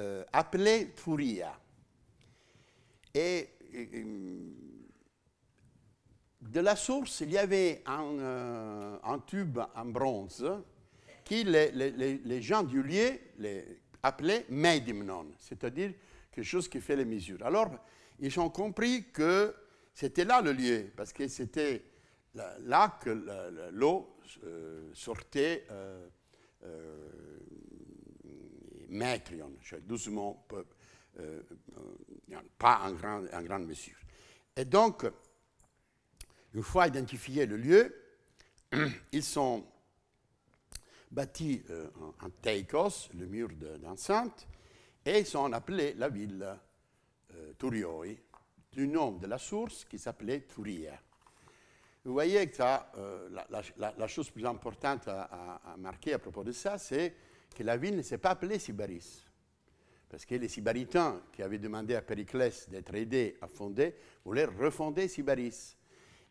euh, appelée Furia. Et, euh, de la source, il y avait un, tube en bronze qui les, gens du lieu les appelaient Medimnon, c'est-à-dire quelque chose qui fait les mesures. Alors, ils ont compris que c'était là le lieu, parce que c'était là que l'eau euh, sortait euh, euh doucement, euh, pas en, grande mesure. Et donc, une fois identifié le lieu, ils sont bâtis en Teikos, le mur d'enceinte, et ils sont appelés la ville Turioi, du nom de la source qui s'appelait Turia. Vous voyez que ça, euh, la, la, chose plus importante à, marquer à propos de ça, c'est que la ville ne s'est pas appelée Sybaris. Parce que les Sybaritains qui avaient demandé à Périclès d'être aidé à fonder voulaient refonder Sybaris.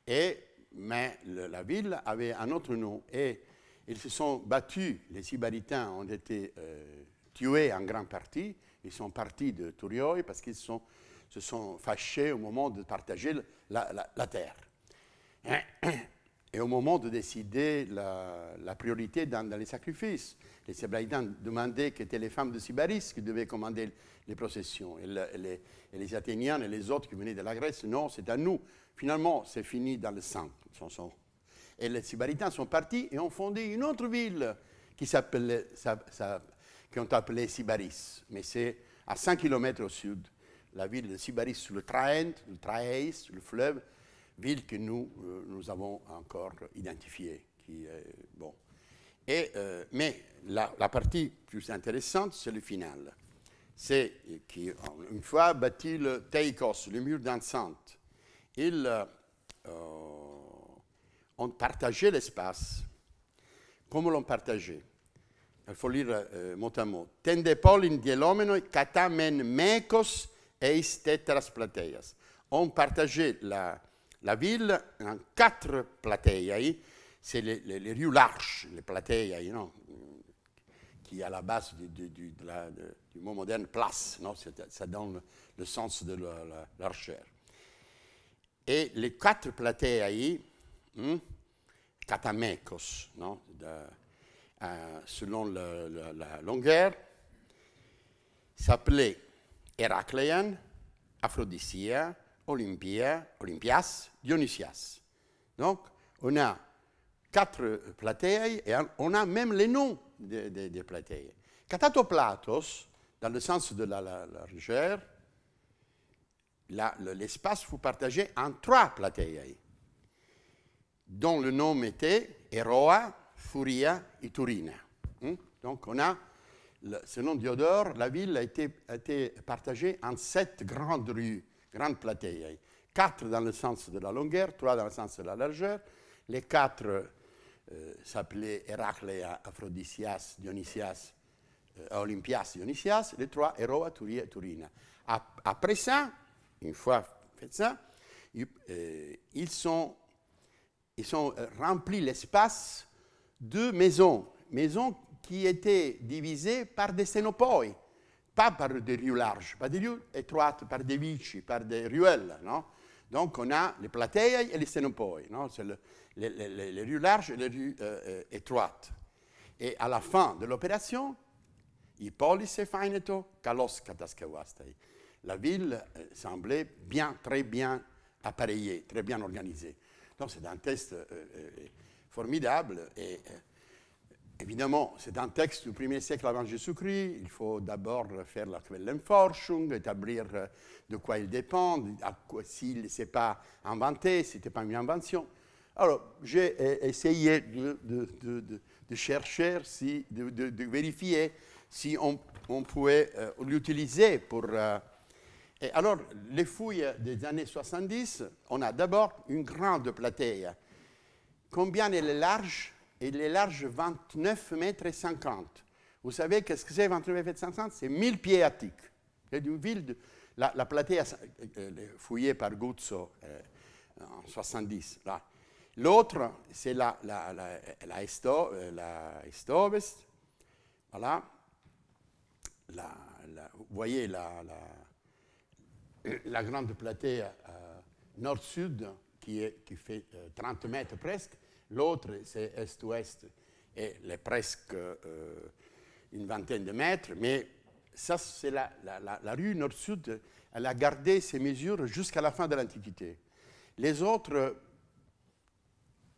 Et, mais la ville avait un autre nom. Et ils se sont battus, les Sybaritains ont été euh, tués en grande partie. Ils sont partis de Tourioi parce qu'ils se sont fâchés au moment de partager la, la terre. Et au moment de décider la, priorité dans, les sacrifices, les Sébraïdans demandaient que étaient les femmes de Sibaris qui devaient commander les processions. Et, les, Athéniens et les autres qui venaient de la Grèce, non, c'est à nous. Finalement, c'est fini dans le sang. Et les Sibaritains sont partis et ont fondé une autre ville qui s'appelait, ont appelé Sybaris. Mais c'est à 100 km au sud, la ville de Sibaris sur le Traent, le Traeis, le fleuve, ville que nous, euh, nous avons encore identifiée. Qui est, bon. Et, euh, mais la, la, partie plus intéressante, c'est le final. C'est qu'une fois bâti le Teikos, le mur d'enceinte, ils euh, ont partagé l'espace. Comment l'ont partagé Il faut lire mot à mot. polin dielomeno katamen mekos eis tetras plateias. Ont partagé la, la ville, en quatre plateaïs, c'est les, rues larges, les you qui à la base du, mot moderne place, non ça donne le sens de l'archère. Et les quatre plateaïs, hein, hmm, euh, selon la longueur, s'appelaient « Héracléen, Aphrodisia, Olympia, Olympias, Dionysias. Donc, on a quatre plateaux et on a même les noms des, des, Catatoplatos, dans le sens de la, largeur, l'espace fut partagé en trois plateaux dont le nom était Eroa, Furia et Turina. Hein? Donc on a, selon Diodore, la ville a été partagée en sept grandes rues grande platée. Hein. Quatre dans le sens de la longueur, trois dans le sens de la largeur. Les quatre euh, s'appelaient Héraclé, Aphrodisias, Dionysias, euh, Olympias, Dionysias. Les trois, Héroa, Turina. Après ça, une fois fait ça, ils euh, sont, ils sont remplis l'espace de maisons, maisons qui étaient divisées par des scénopoïs pas par des rues larges, par des rues étroites, par des vici, par des ruelles. Non Donc on a les plateaux et les senopoi, non c'est les, rues larges et les rues euh, euh, étroites. Et à la fin de l'opération, Hippolyse Faineto, Kalos La ville euh, semblait bien, très bien appareillée, très bien organisée. Donc c'est un test formidable et Évidemment, c'est un texte du 1er siècle avant Jésus-Christ. Il faut d'abord faire la Quellenforschung, établir euh, de quoi il dépend, s'il ne s'est pas inventé, si ce n'était pas une invention. Alors, j'ai essayé de, chercher, de, vérifier si on, pouvait euh, l'utiliser pour... Euh, alors, les fouilles des années 70, on a d'abord une grande platée. Combien elle est large il est large 29 mètres 50. Vous savez qu'est-ce que c'est 29 mètres 50 C'est 1000 pieds attiques. C'est une ville la, la, Platea, euh, fouillée par Guzzo euh, en 70. L'autre, c'est la, la, la, Esto, euh, la Voilà. vous voyez la, la, grande Platea nord-sud qui, qui, fait 30 mètres presque l'autre c'est est-ouest, et est presque euh, une vingtaine de mètres, mais ça c'est la, rue nord-sud, elle a gardé ses mesures jusqu'à la fin de l'Antiquité. Les autres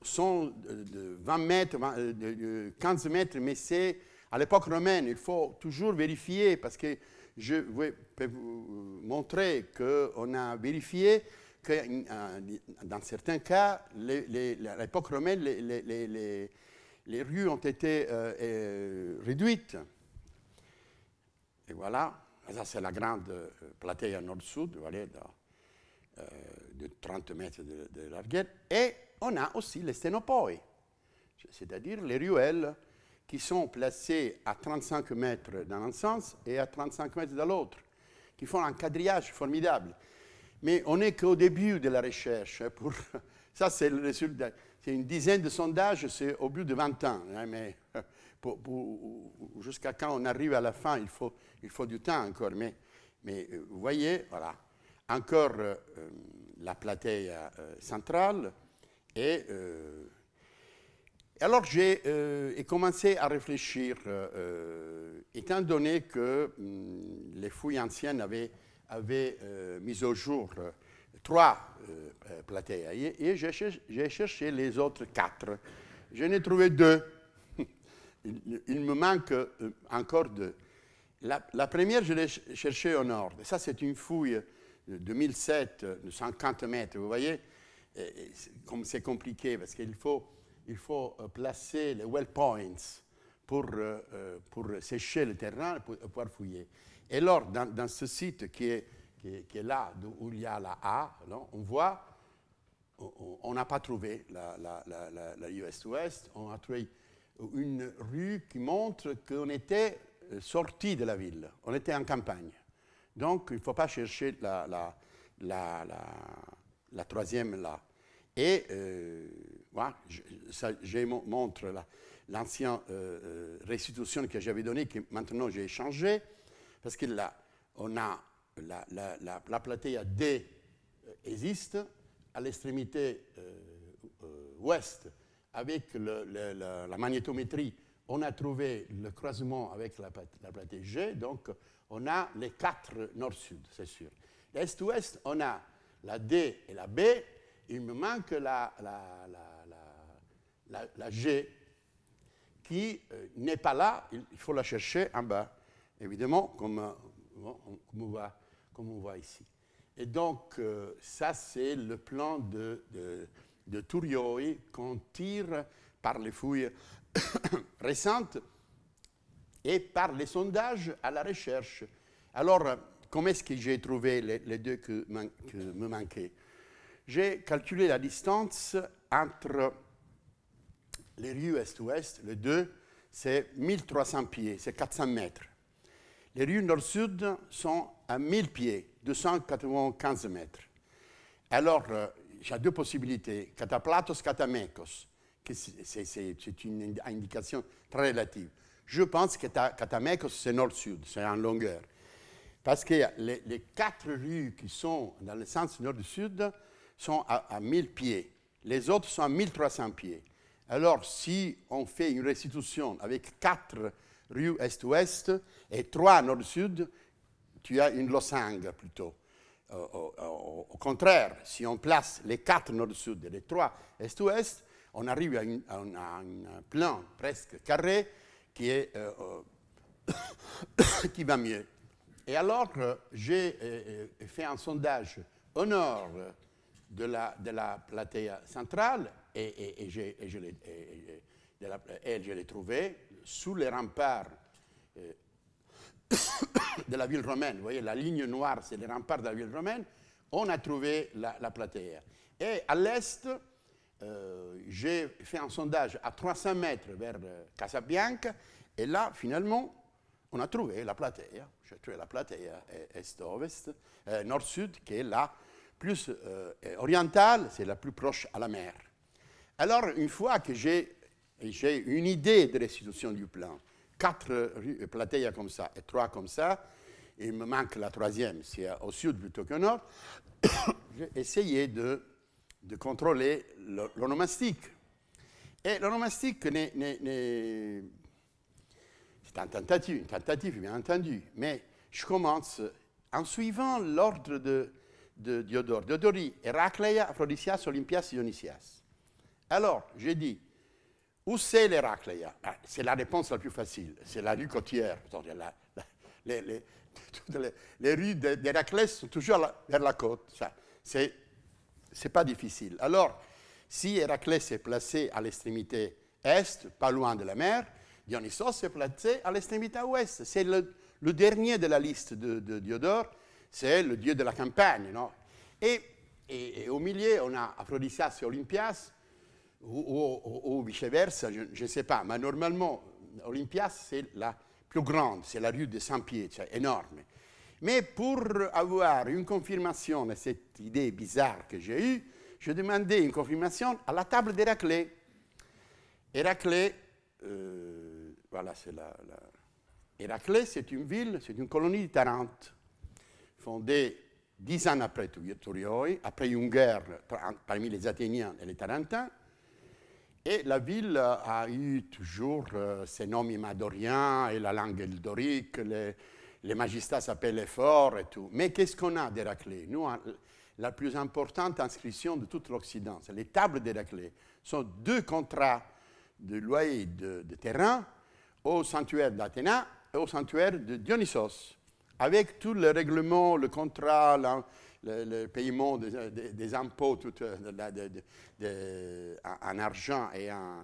sont de 20 mètres, euh, de 15 mètres, mais c'est à l'époque romaine, il faut toujours vérifier parce que je vais vous montrer qu'on a vérifié dans certains cas, à l'époque romaine, les, rues ont été euh, euh, réduites. Et voilà, ça c'est la grande euh, plateille nord-sud, de, 30 mètres de, largeur. Et on a aussi les sténopoies, c'est-à-dire les ruelles qui sont placées à 35 mètres dans un sens et à 35 mètres dans l'autre, qui font un quadrillage formidable. Mais on n'est qu'au début de la recherche. Hein, pour... Ça, c'est le résultat. C'est une dizaine de sondages, c'est au bout de 20 ans. Hein, mais jusqu'à quand on arrive à la fin, il faut, il faut du temps encore. Mais, mais euh, vous voyez, voilà, encore euh, euh, la platée centrale. Et alors j'ai commencé à réfléchir, étant donné que hum, les fouilles anciennes avaient avait euh, mis au jour euh, trois euh, plateailles et, j'ai cherché, les autres quatre. Je n'ai trouvé deux. il, me manque encore deux. La, première, je l'ai cherchée au nord. ça, c'est une fouille de 2007, de 50 mètres. Vous voyez, comme c'est compliqué, parce qu'il faut, il faut placer les well points pour, pour sécher le terrain et pouvoir fouiller. Et alors, dans, ce site qui est, qui là, où il y a la A, non, on voit, on n'a pas trouvé la, US West, on a trouvé une rue qui montre qu'on était sorti de la ville, on était en campagne. Donc, il ne faut pas chercher la, troisième là. Et euh, voilà, je, ça, montre l'ancienne euh, euh, restitution que j'avais donnée, que maintenant j'ai changée. Parce que là, on a la, la, la, platea D euh, existe à l'extrémité euh, euh, ouest. Avec la, magnétométrie, on a trouvé le croisement avec la, la G, donc on a les quatre nord-sud, c'est sûr. est ouest on a la D et la B, il me manque la, la G qui n'est pas là, il faut la chercher en bas évidemment, comme, euh, on, voit, ici. Et donc, euh, ça, c'est le plan de, de, qu'on tire par les fouilles récentes et par les sondages à la recherche. Alors, comment est-ce que j'ai trouvé les, deux que, me manquaient J'ai calculé la distance entre les rues est-ouest, les deux, c'est 1300 pieds, c'est 400 mètres. Les rues nord-sud sont à 1000 pieds, 295 mètres. Alors, j'ai euh, deux possibilités, cataplatos, catamecos, c'est une indication très relative. Je pense que Catamecos, c'est nord-sud, c'est en longueur. Parce que les, quatre rues qui sont dans le sens nord-sud sont à, 1000 pieds. Les autres sont à 1300 pieds. Alors, si on fait une restitution avec quatre rue est-ouest, et trois nord-sud, tu as une losange plutôt. Euh, au, contraire, si on place les quatre nord-sud et les trois est-ouest, on arrive à, un, plan presque carré qui, est, euh, euh, qui va mieux. Et alors, j'ai fait un sondage au nord de la, de la platea centrale et, et, et je l'ai trouvé sous les remparts euh, de la ville romaine, vous voyez, la ligne noire, c'est les remparts de la ville romaine, on a trouvé la, la Et à l'est, euh, j'ai fait un sondage à 300 mètres vers euh, Casabianca, et là, finalement, on a trouvé la platea. j'ai trouvé la platea est ouest nord-sud, qui est la plus orientale, c'est la plus proche à la mer. Alors, une fois que j'ai j'ai une idée de restitution du plan. Quatre euh, plateia comme ça et trois comme ça. il me manque la troisième, c'est au sud plutôt qu'au nord. j'ai essayé de, de contrôler l'onomastique. Et l'onomastique n'est c'est un tentative, une tentative, bien entendu. Mais je commence en suivant l'ordre de, de Diodore. Diodori, Héracléa, Aphrodisias, Olympias, Dionysias. Alors, j'ai dit, où c'est l'Héracléa ah, C'est la réponse la plus facile. C'est la rue côtière. les, rues d'Héraclès sont toujours vers la côte. C'est n'est pas difficile. Alors, si Héraclès est placé à l'extrémité est, pas loin de la mer, Dionysos est placé à l'extrémité ouest. C'est le, dernier de la liste de, Diodore, c'est le dieu de la campagne. Non et, et, au milieu, on a Aphrodisias et Olympias, ou, vice-versa, je ne sais pas. Mais normalement, Olympia, c'est la plus grande, c'est la rue de Saint-Pierre, c'est énorme. Mais pour avoir une confirmation de cette idée bizarre que j'ai eue, je demandais une confirmation à la table d'Héraclée. Héraclée, euh, voilà, c'est la, la... c'est une ville, c'est une colonie de Tarente, fondée dix ans après Tourioi, après une guerre parmi les Athéniens et les Tarentins, et la ville a eu toujours euh, ses noms imadoriens et la langue eldorique, les, magistrats s'appellent forts et tout. Mais qu'est-ce qu'on a d'Héraclée Nous, hein, la plus importante inscription de toute l'Occident, c'est les tables d'Héraclée. Ce sont deux contrats de loyer de, de terrain au sanctuaire d'Athéna et au sanctuaire de Dionysos, avec tous les règlements, le contrat, la, le, paiement des, impôts tout, euh, en, argent et en,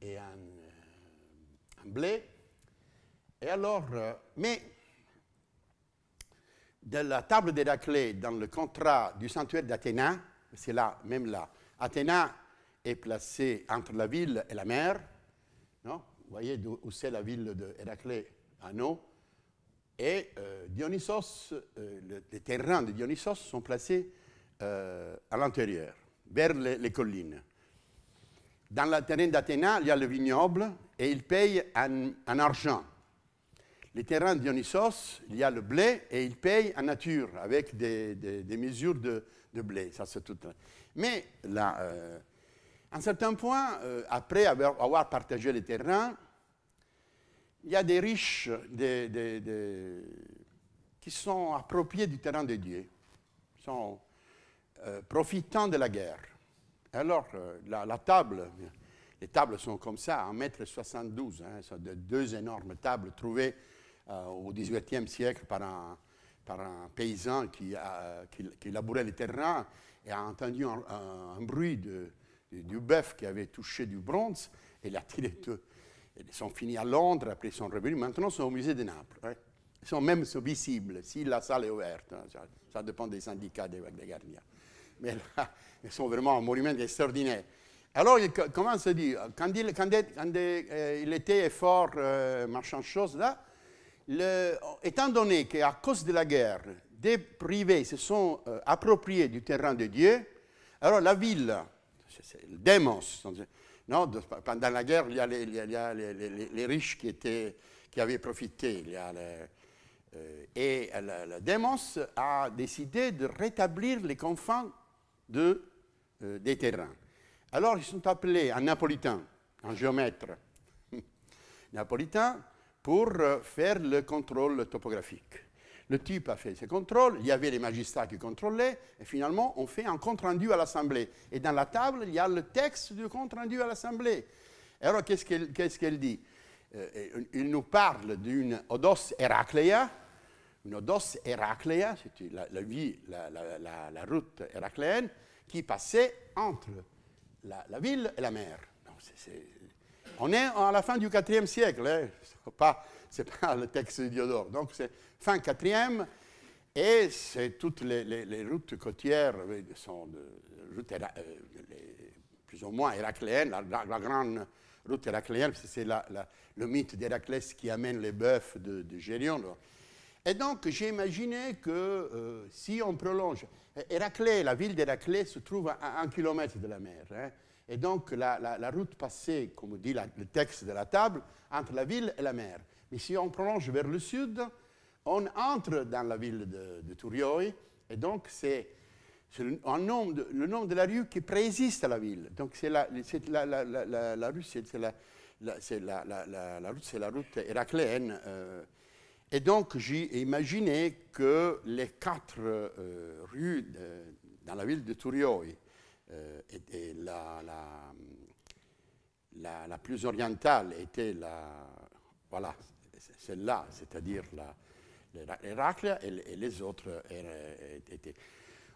et euh, blé. Et alors, euh, mais de la table d'Héraclée, dans le contrat du sanctuaire d'Athéna, c'est là, même là, Athéna est placée entre la ville et la mer, non Vous voyez où c'est la ville d'Héraclée à nous et euh, Dionysos, euh, les terrains de Dionysos sont placés euh, à l'intérieur, vers les, collines. Dans le terrain d'Athéna, il y a le vignoble et il paye en, argent. Les terrains de Dionysos, il y a le blé et il paye en nature avec des, mesures de, blé. Ça, c'est tout. Mais là, à un certain point, après avoir partagé les terrains, il y a des riches des, qui sont appropriés du terrain de Dieu, sont euh, profitant de la guerre. Alors, euh, la, table, les tables sont comme ça, 1m72, Ce sont de deux énormes tables trouvées euh, au XVIIIe siècle par un, par un paysan qui, qui, labourait les terrain et a entendu un, bruit de, du bœuf qui avait touché du bronze et l'a tiré tout. Ils sont finis à Londres, après ils sont revenus, maintenant ils sont au musée de Naples. Ils sont même visibles, si la salle est ouverte. Hein. Ça, dépend des syndicats des, gardiens. Mais là, ils sont vraiment un monument extraordinaire. Alors, il, comment se dit Quand il, euh, était fort, euh, marchant chose là, étant donné qu'à cause de la guerre, des privés se sont euh, appropriés du terrain de Dieu, alors la ville, Demos, pendant la guerre, il y a les, riches qui, avaient profité. Euh, et la Demos a décidé de rétablir les confins euh, des terrains. Alors ils sont appelés en napolitain, un géomètre napolitain, pour euh, faire le contrôle topographique. Le type a fait ses contrôles, il y avait les magistrats qui contrôlaient, et finalement, on fait un compte-rendu à l'Assemblée. Et dans la table, il y a le texte du compte-rendu à l'Assemblée. Alors, qu'est-ce qu'elle dit euh, Il nous parle d'une odos Héracléa. Une odos Héracléa, c'est la, la, vie, la, route héracléenne, qui passait entre la, ville et la mer. on est à la fin du IVe siècle, hein. pas c'est pas le texte de Diodore. Donc c'est fin 4 et c'est toutes les, routes côtières sont euh, plus ou moins héracléennes, la, grande route héracléenne, c'est le mythe d'Héraclès qui amène les bœufs de, de Gérion. Et donc j'ai imaginé que euh, si on prolonge, Héraclée, la ville d'Héraclée se trouve à un kilomètre de la mer. Hein. et donc la, route passée, comme dit le texte de la table, entre la ville et la mer. Mais si on prolonge vers le sud, on entre dans la ville de, de et donc c'est le nom de la rue qui préexiste à la ville. Donc c'est la, la, la, rue, c'est la, route, c'est la route héracléenne. Euh. et donc j'ai imaginé que les quatre euh, rues dans la ville de Turioi, euh, la, plus orientale était la, voilà, celle-là, c'est-à-dire l'Héracle et, et, les autres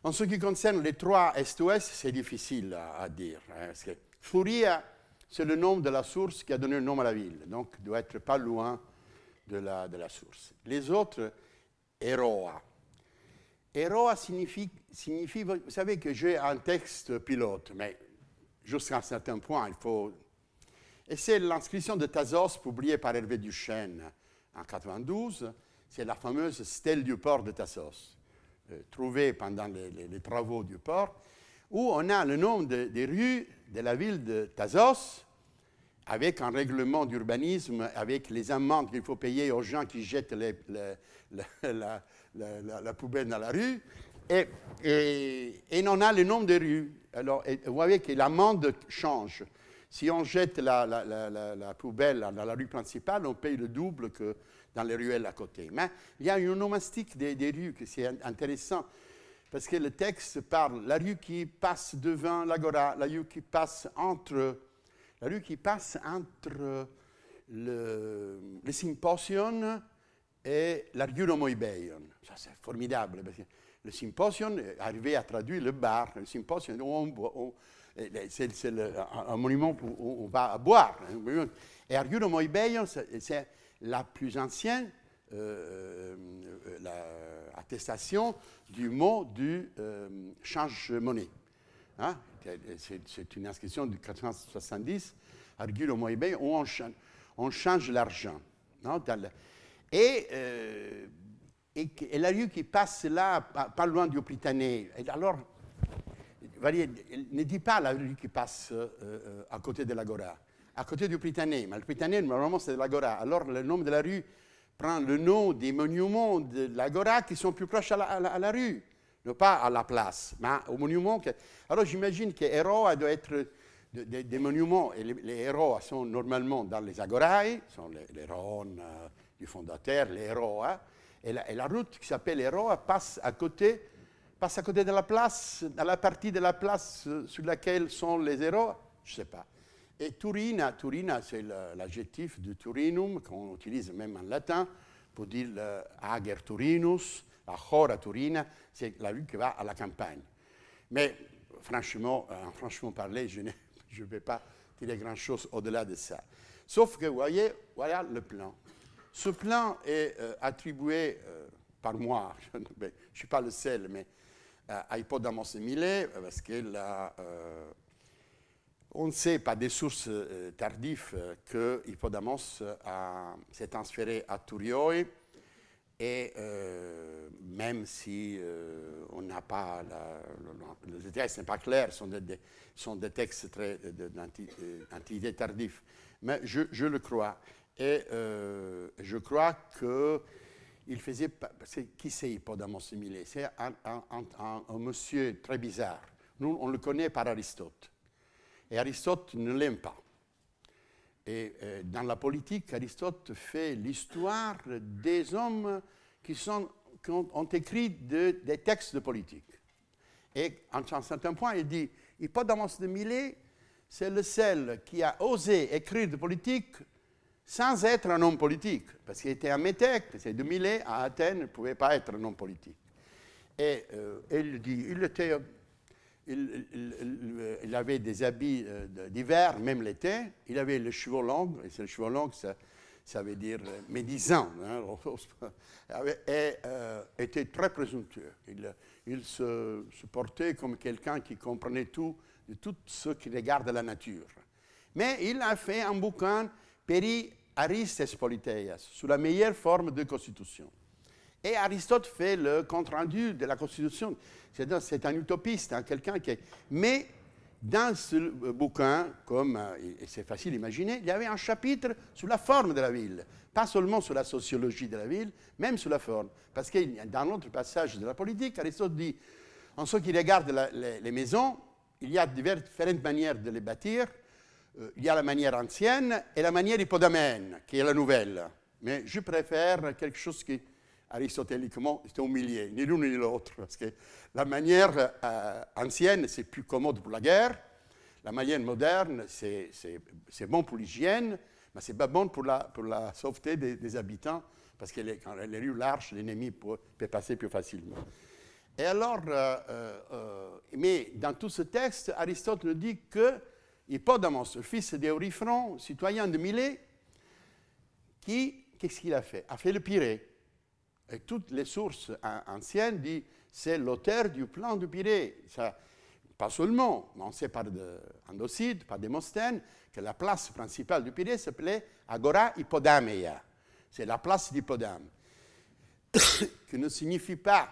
En ce qui concerne les trois Est-Ouest, c'est difficile à, dire. Hein, que Furia, c'est le nom de la source qui a donné le nom à la ville, donc doit être pas loin de la, source. Les autres, Eroa. Eroa signifie, vous savez que j'ai un texte pilote, mais jusqu'à un certain point, il faut... Et c'est l'inscription de Tazos publiée par Hervé Duchesne en 92, c'est la fameuse stèle du port de Tassos, euh, trouvée pendant les, travaux du port, où on a le nom de, des rues de la ville de Tassos, avec un règlement d'urbanisme, avec les amendes qu'il faut payer aux gens qui jettent les, la, poubelle dans la rue, et, on a le nombre des rues. Alors, vous voyez que l'amende change. Si on jette la, poubelle dans la rue principale, on paye le double que dans les ruelles à côté. Mais il y a une nomastique des, rues qui c'est intéressant, parce que le texte parle la rue qui passe devant l'agora, la rue qui passe entre, la rue qui passe entre le, le symposium et la rue Romoibeion. Ça, c'est formidable, parce que le symposium, arrivé à traduire le bar, le symposium on eh, eh, c'est un monument où on va boire. Argyro hein, Moibeio, c'est la plus ancienne euh, euh, attestation du mot du euh, change-monnaie. Hein. C'est une inscription de 470, Argulo Moibeio, où on, change, l'argent. Et, et, et la rue qui passe là, pas, loin du Et alors ne dit pas la rue qui passe euh, euh, à côté de l'agora, à côté du mais le Pritané, normalement, c'est l'agora. Alors, le nom de la rue prend le nom des monuments de l'agora qui sont plus proches à la, rue, non pas à la place, mais au monument. Alors, j'imagine que Héroa doit être des monuments, et les, les, héros sont normalement dans les agorae, sont les, les euh, du fondateur, les héros. Hein. et, la, et la route qui s'appelle Héroa passe à côté passe à côté de la place, dans la partie de la place sur laquelle sont les héros Je ne sais pas. Et Turina, Turina c'est l'adjectif de Turinum qu'on utilise même en latin pour dire Ager Turinus, Chora Turina, c'est la rue qui va à la campagne. Mais franchement, euh, franchement parlé, je ne je vais pas dire grand-chose au-delà de ça. Sauf que, vous voyez, voilà le plan. Ce plan est euh, attribué euh, par moi, je ne suis pas le seul, mais euh, à millé euh, parce que là, euh, on ne sait par des sources tardives que Hippodamos s'est transféré à Turioi et même si on n'a pas la, le, détail n'est pas clair, sont sont des textes très tardifs, tardif, mais je, le crois et je crois que il faisait. Qui c'est de similé C'est un, monsieur très bizarre. Nous, on le connaît par Aristote. Et Aristote ne l'aime pas. Et euh, dans la politique, Aristote fait l'histoire des hommes qui, ont, écrit des textes de politique. Et à un certain point, il dit Hippodamus de Millet, c'est le seul qui a osé écrire de politique sans être un homme politique, parce qu'il était un métèque, c'est de Milet à Athènes, il ne pouvait pas être un homme politique. Et euh, il dit, il il, avait des habits euh, d'hiver, même l'été, il avait les cheveux longs, et les cheveux longs, ça, ça veut dire euh, médisant, hein, et était très présomptueux. Il, se, se, portait comme quelqu'un qui comprenait tout, de tout ce qui regarde la nature. Mais il a fait un bouquin, Péri Aristes Politeias, sous la meilleure forme de constitution. Et Aristote fait le compte-rendu de la constitution. C'est un utopiste, hein, quelqu'un qui. Est... Mais dans ce bouquin, comme euh, c'est facile d'imaginer, il y avait un chapitre sur la forme de la ville. Pas seulement sur la sociologie de la ville, même sur la forme. Parce que dans l'autre passage de la politique, Aristote dit en ce qui regarde les, maisons, il y a différentes manières de les bâtir euh, il y a la manière ancienne et la manière hippodamène, qui est la nouvelle. Mais je préfère quelque chose qui, aristotéliquement, est humilié, ni l'une ni l'autre. Parce que la manière euh, ancienne, c'est plus commode pour la guerre. La manière moderne, c'est bon pour l'hygiène, mais c'est pas bon pour la, pour la sauveté des, habitants, parce que les, quand les rues larges, l'ennemi peut, passer plus facilement. Et alors, euh, mais dans tout ce texte, Aristote nous dit que Hippodamos, le fils d'Eurifron, citoyen de Milet, qui, qu'est-ce qu'il a fait A fait le Pirée. Et toutes les sources anciennes disent c'est l'auteur du plan du Pirée. pas seulement, mais on sait par Andocide, par Démosthène, que la place principale du Pirée s'appelait Agora Hippodameia. C'est la place d'Hippodame, qui ne signifie pas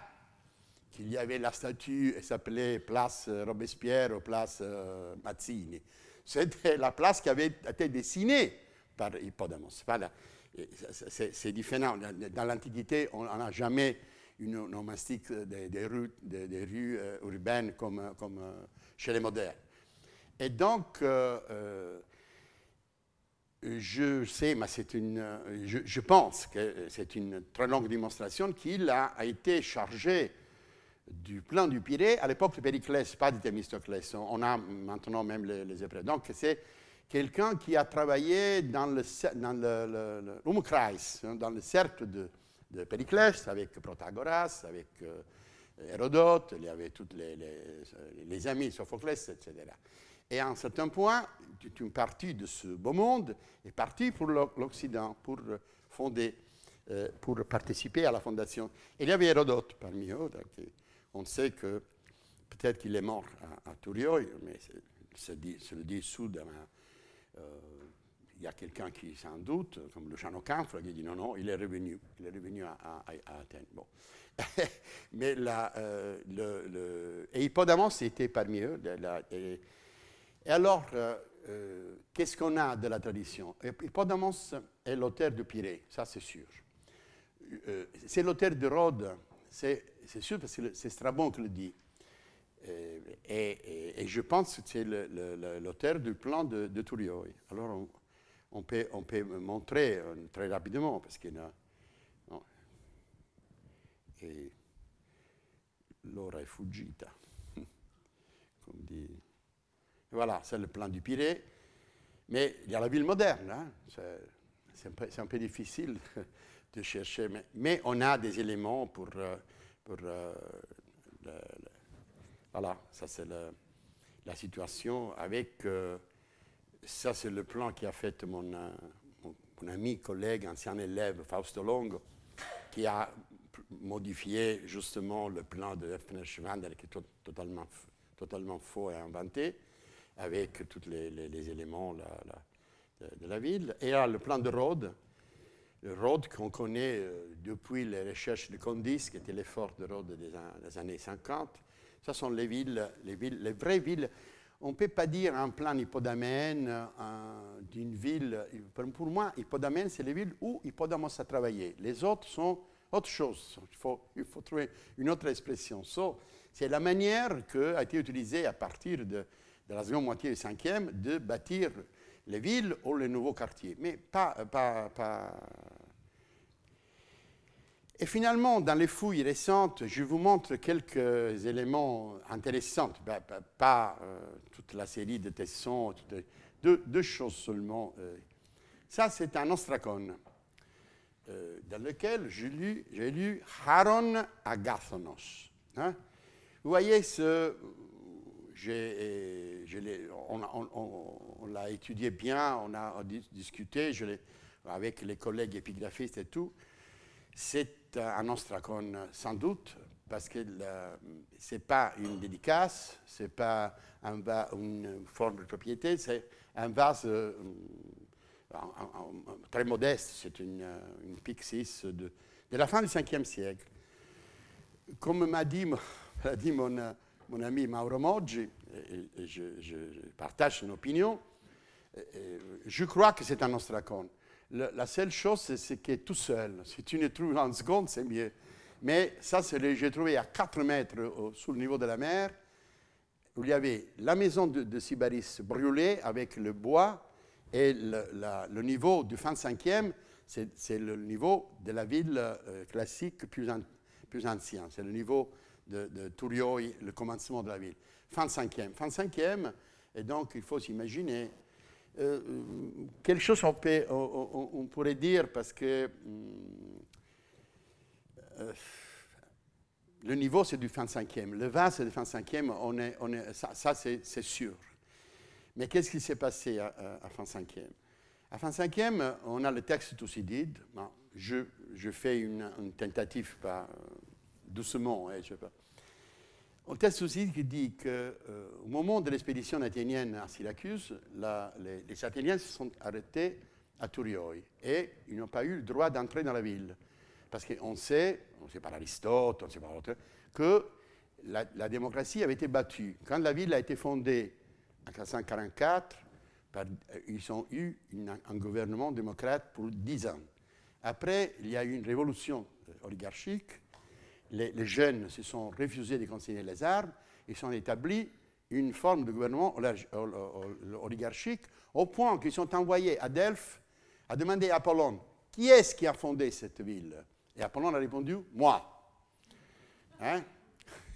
qu'il y avait la statue et s'appelait place euh, Robespierre ou place euh, Mazzini. C'était la place qui avait été dessinée par Hippodamos. C'est différent. Dans l'Antiquité, on n'a jamais une nomastique des, rues, des, rues euh, urbaines comme, comme euh, chez les modernes. Et donc, euh, je sais, mais c'est une, je, je, pense que c'est une très longue démonstration qu'il a, a été chargé du plan du Pirée. À l'époque, de Périclès, pas de Thémistoclès. On a maintenant même les, épreuves, Donc, c'est quelqu'un qui a travaillé dans le, dans le, hein, dans le cercle de, Périclès, avec Protagoras, avec euh, Hérodote, il y avait tous les, les, amis Sophoclès, etc. Et à un certain point, toute une partie de ce beau monde est partie pour l'Occident, pour fonder, euh, pour participer à la fondation. il y avait Hérodote parmi eux, on sait que peut-être qu'il est mort à, à mais se, dit, se le dit soudainement. Euh, il y a quelqu'un qui s'en doute, comme le Canfra, qui dit non, non, il est revenu, il est revenu à, à, Athènes. Bon. Mais la, euh, le, et Hippodamos était parmi eux. et, alors, euh, qu'est-ce qu'on a de la tradition Hippodamos est l'auteur de Pirée, ça c'est sûr. c'est l'auteur de Rhodes c'est sûr, parce que c'est Strabon qui le dit. Euh, et, je pense que c'est l'auteur du plan de, de Alors, on, peut, on peut montrer euh, très rapidement, parce qu'il y en a. Non. Et comme Voilà, c'est le plan du Pirée. Mais il y a la ville moderne. Hein. C'est un, un, peu difficile de chercher. Mais, on a des éléments pour. Euh, euh, voilà, ça c'est la situation avec. Euh, ça, c'est le plan qui a fait mon, mon, ami, collègue, ancien élève, Fausto Longo, qui a modifié justement le plan de Schwander, qui est totalement, totalement faux et inventé, avec tous les, éléments de, la ville. Et là, le plan de Rhodes, Rhodes qu'on connaît euh, depuis les recherches de Condis, qui était l'effort de Rhodes des, les années 50. Ça sont les villes, les vraies villes. On ne peut pas dire un plan hippodamène euh, d'une ville. Pour moi, hippodamène, c'est les villes où hippodamos a travaillé. Les autres sont autre chose. Il faut, il faut trouver une autre expression. c'est la manière qui a été utilisée à partir de, de la seconde moitié du 5e de bâtir les villes ou les nouveaux quartiers, mais euh, pas, pas, Et finalement, dans les fouilles récentes, je vous montre quelques éléments intéressants, bah, bah, pas, euh, toute la série de tessons, deux, choses seulement. Euh. Ça, c'est un ostracon, dans lequel j'ai lu, Haron Agathonos. Hein. vous voyez ce on, l'a étudié bien, on a discuté je avec les collègues épigraphistes et tout. C'est euh, un ostracon sans doute, parce que ce n'est pas une dédicace, ce n'est pas un une forme de propriété, c'est un vase euh, très modeste, c'est une, euh, une de, la fin du 5e siècle. Comme m'a dit, dit mon mon ami Mauro Moggi, je, partage son opinion, je crois que c'est un ostracon. la seule chose, c'est qu'il est tout seul. Si tu ne trouves en seconde, c'est mieux. Mais ça, j'ai trouvé à 4 mètres sous le niveau de la mer, où il y avait la maison de, de Sybaris brûlée avec le bois et le, niveau du 25e, c'est le niveau de la ville euh, classique plus, plus ancien. C'est le niveau de, de le commencement de la ville. Fin 5e. Fin de e et donc il faut s'imaginer euh, euh, quelque chose on, peut, on, pourrait dire parce que euh, le niveau c'est du fin 5 cinquième. le vin c'est du fin 5e, on est, on est, ça, c'est sûr. Mais qu'est-ce qui s'est passé à, fin 5e À fin 5e, on a le texte Thucydide. Je, je fais une, une tentative par, doucement. je hein, je sais pas. On teste aussi qui dit qu'au euh, au moment de l'expédition athénienne à Syracuse, les, Athéniens se sont arrêtés à Turioi et ils n'ont pas eu le droit d'entrer dans la ville. Parce qu'on sait, on sait pas Aristote, on sait pas autre, que la, démocratie avait été battue. Quand la ville a été fondée en 1444, euh, ils ont eu un gouvernement démocrate pour dix ans. Après, il y a eu une révolution euh, oligarchique les, jeunes se sont refusés de consigner les armes, ils ont établi une forme de gouvernement oligarchique au point qu'ils sont envoyés à Delphes à demander à Apollon qui est-ce qui a fondé cette ville Et Apollon a répondu moi. Hein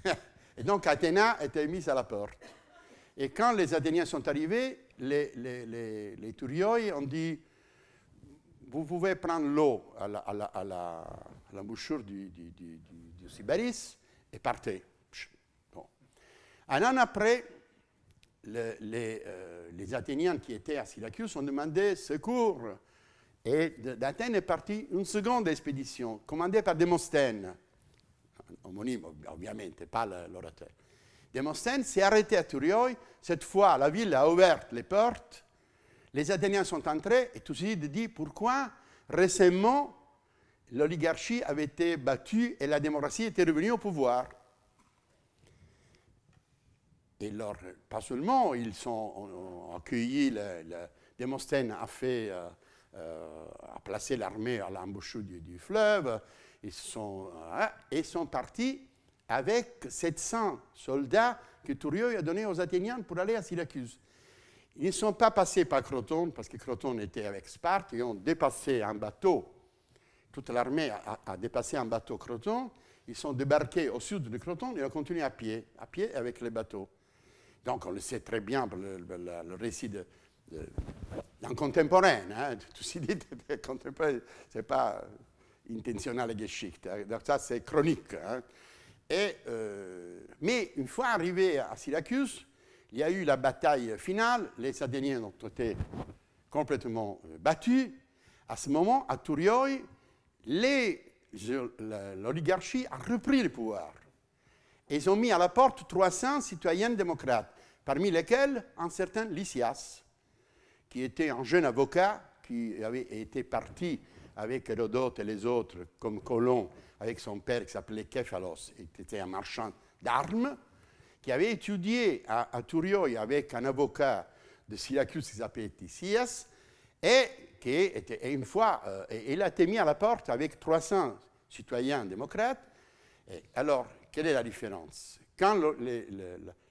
et donc Athéna était mise à la porte. Et quand les Athéniens sont arrivés, les, les, ont dit vous pouvez prendre l'eau à l'embouchure la, du, Sibaris et partait. Un an après, les, euh, les, Athéniens qui étaient à Syracuse ont demandé secours. Et d'Athènes est partie une seconde expédition, commandée par Démosthène, homonyme évidemment, pas l'orateur. Démosthène s'est arrêté à Turioi. Cette fois, la ville a ouvert les portes. Les Athéniens sont entrés et Thucydide dit pourquoi récemment l'oligarchie avait été battue et la démocratie était revenue au pouvoir. Et lors, pas seulement ils sont, ont, accueilli, le, a fait, euh, euh, a placé l'armée à l'embouchure du, fleuve, ils sont, hein, et sont partis avec 700 soldats que Thurio a donnés aux Athéniens pour aller à Syracuse. Ils ne sont pas passés par Croton, parce que Croton était avec Sparte, ils ont dépassé un bateau toute l'armée a, dépassé un bateau Croton. Ils sont débarqués au sud de Croton et ont continué à pied, à pied avec les bateaux. Donc on le sait très bien le, récit d'un contemporain. Hein. tout ce dit contemporain, ce n'est pas euh, intentionnel et donc ça, c'est chronique. Hein. Et, euh, mais une fois arrivé à Syracuse, il y a eu la bataille finale. Les Sardiniens ont été complètement euh, battus. À ce moment, à tourioi, l'oligarchie a repris le pouvoir. Et ils ont mis à la porte 300 citoyens démocrates, parmi lesquels un certain Lysias, qui était un jeune avocat qui avait été parti avec Hérodote et les autres comme colon avec son père qui s'appelait Képhalos, qui était un marchand d'armes, qui avait étudié à, à avec un avocat de Syracuse qui s'appelait Tisias, et et une fois, euh, il a été mis à la porte avec 300 citoyens démocrates. Et alors, quelle est la différence Quand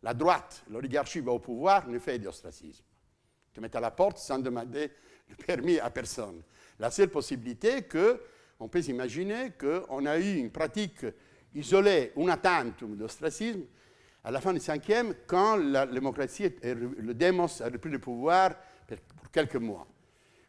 la droite, l'oligarchie va au pouvoir, ne fait d'ostracisme. Te met à la porte sans demander le permis à personne. La seule possibilité que on peut imaginer qu'on a eu une pratique isolée, une attente d'ostracisme, à la fin du 5e, quand la démocratie, le démos a repris le pouvoir pour quelques mois.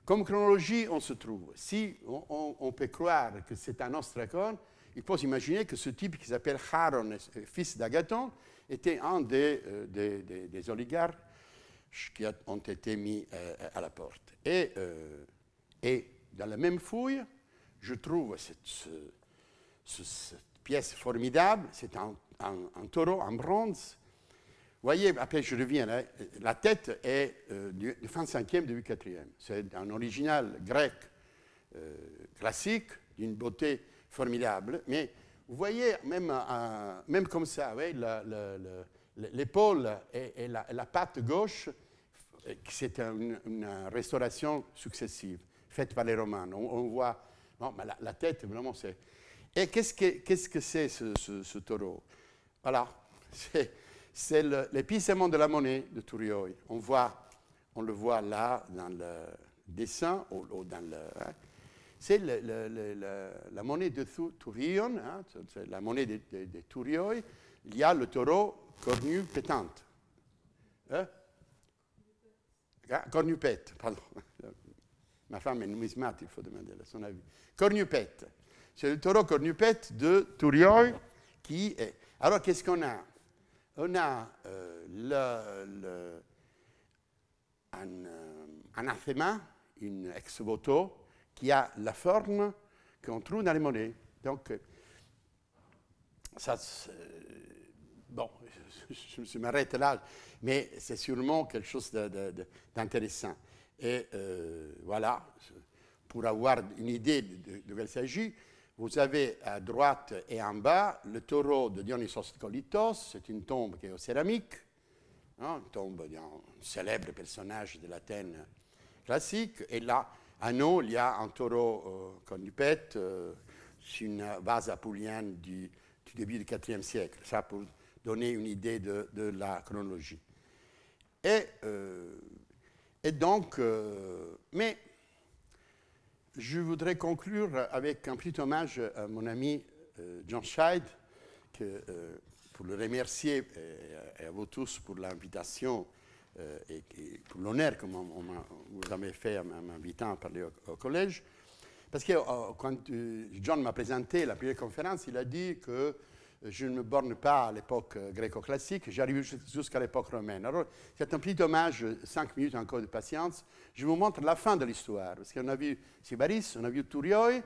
Comme chronologie, on se trouve. Si on, peut croire que c'est un ostracon, il faut s'imaginer que ce type qui s'appelle Charon, fils d'Agathon, était un des, euh, des, oligarques qui ont été mis euh, à la porte. Et, euh, et, dans la même fouille, je trouve cette, pièce formidable. C'est un, un, un, taureau en bronze voyez, après je reviens, la tête est euh, du, fin 5e, début 4e. C'est un original grec euh, classique, d'une beauté formidable, mais vous voyez, même, euh, même comme ça, l'épaule et, la, patte gauche, c'est une, restauration successive faite par les Romains. On, voit, la, tête, vraiment, c'est. Et qu'est-ce que c'est -ce, ce taureau Voilà, c'est c'est l'épicémon de la monnaie de Thurioï. On, voit, on le voit là dans le dessin, dans C'est la monnaie de Turion, la monnaie de, de, Il y a le taureau cornu pétante. Hein? Ah, cornu pardon. Ma femme est numismate, il faut demander son avis. Cornupette. C'est le taureau cornupette de Thurioï. qui est. Alors, qu'est-ce qu'on a on a euh, euh, un, anathema, une ex voto, qui a la forme qu'on trouve dans les monnaies. Donc, ça, bon, je m'arrête là, mais c'est sûrement quelque chose d'intéressant. Et euh, voilà, pour avoir une idée de, de quoi s'agit, vous avez à droite et en bas le taureau de Dionysos Colitos, c'est une tombe qui est en céramique, hein, une tombe d'un célèbre personnage de l'Athènes classique. Et là, à nous, il y a un taureau euh, sur euh, c'est une vase apoulienne du, début du 4e siècle, ça pour donner une idée de, la chronologie. et euh, donc, euh, mais je voudrais conclure avec un petit hommage à mon ami euh, John Scheid, que, euh, pour le remercier euh, et à vous tous pour l'invitation et pour l'honneur que vous avez fait en m'invitant à parler au, collège. Parce que quand John m'a présenté la première conférence, il a dit que je ne me borne pas à l'époque euh, gréco-classique, j'arrive jusqu'à l'époque romaine. Alors, c'est un petit hommage, euh, cinq minutes encore de patience. Je vous montre la fin de l'histoire, parce qu'on a vu Sibaris, on a vu Turioi,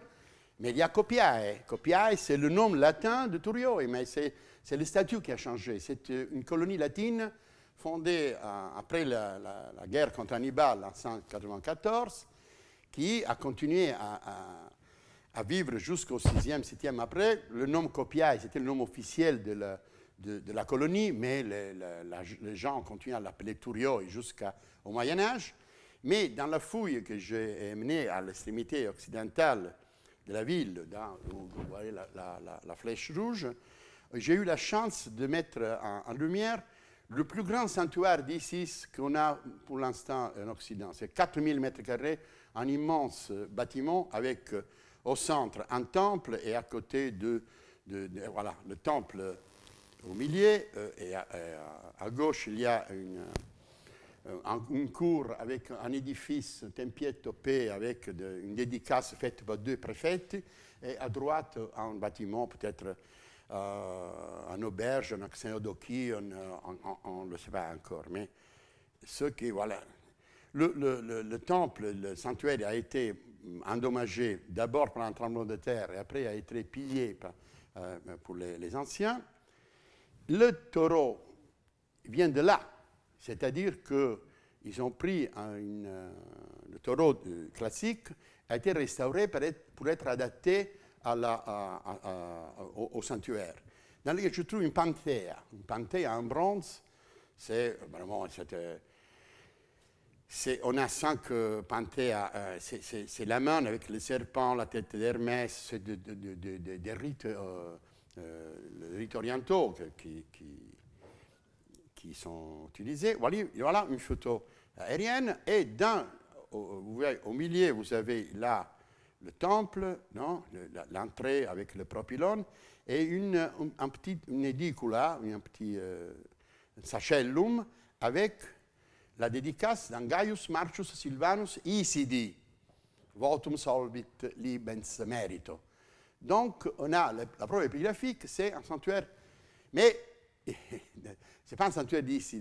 mais il y a Copiae. Copiae, c'est le nom latin de Turioi, mais c'est, le statut qui a changé. C'est euh, une colonie latine fondée après la, guerre contre Hannibal en 194, qui a continué à, à vivre jusqu'au 6e, 7e après. Le nom Copiaï, c'était le nom officiel de la, de, la colonie, mais les, gens continuent à l'appeler Turio jusqu'au Moyen Âge. Mais dans la fouille que j'ai menée à l'extrémité occidentale de la ville, dans, où vous voyez la, flèche rouge, j'ai eu la chance de mettre en, lumière le plus grand sanctuaire d'Isis qu'on a pour l'instant en Occident. C'est 4000 mètres carrés, un immense bâtiment avec au centre un temple et à côté de, voilà, le temple au milieu euh, et, à, gauche il y a une, euh, un, cours cour avec un édifice tempietto P avec une dédicace faite par deux préfets et à droite un bâtiment peut-être euh, un auberge, un xénodoki, on ne le sait pas encore, mais ce qui voilà le temple, le sanctuaire a été endommagé d'abord par un tremblement de terre et après a été pillé par, euh, pour les, anciens, le taureau vient de là. C'est-à-dire qu'ils ont pris un, une, euh, le taureau classique, a été restauré pour être, pour être adapté à la, au, sanctuaire. Dans lequel je trouve une panthère, une panthère en bronze, c'est vraiment cette euh, on a cinq que euh, c'est la main avec le serpent, la tête d'Hermès, de, des rites, euh, euh, orientaux qui, sont utilisés. Voilà, une photo aérienne. Et dans, au, milieu, vous avez là le temple, l'entrée avec le propylone, et une, un, un petit, une un petit sachellum avec la dédicace d'Angaius Gaius Marcius Silvanus Isidi, Votum solvit libens merito. Donc, on a la, preuve épigraphique, c'est un sanctuaire, mais c'est pas un sanctuaire d'Isis,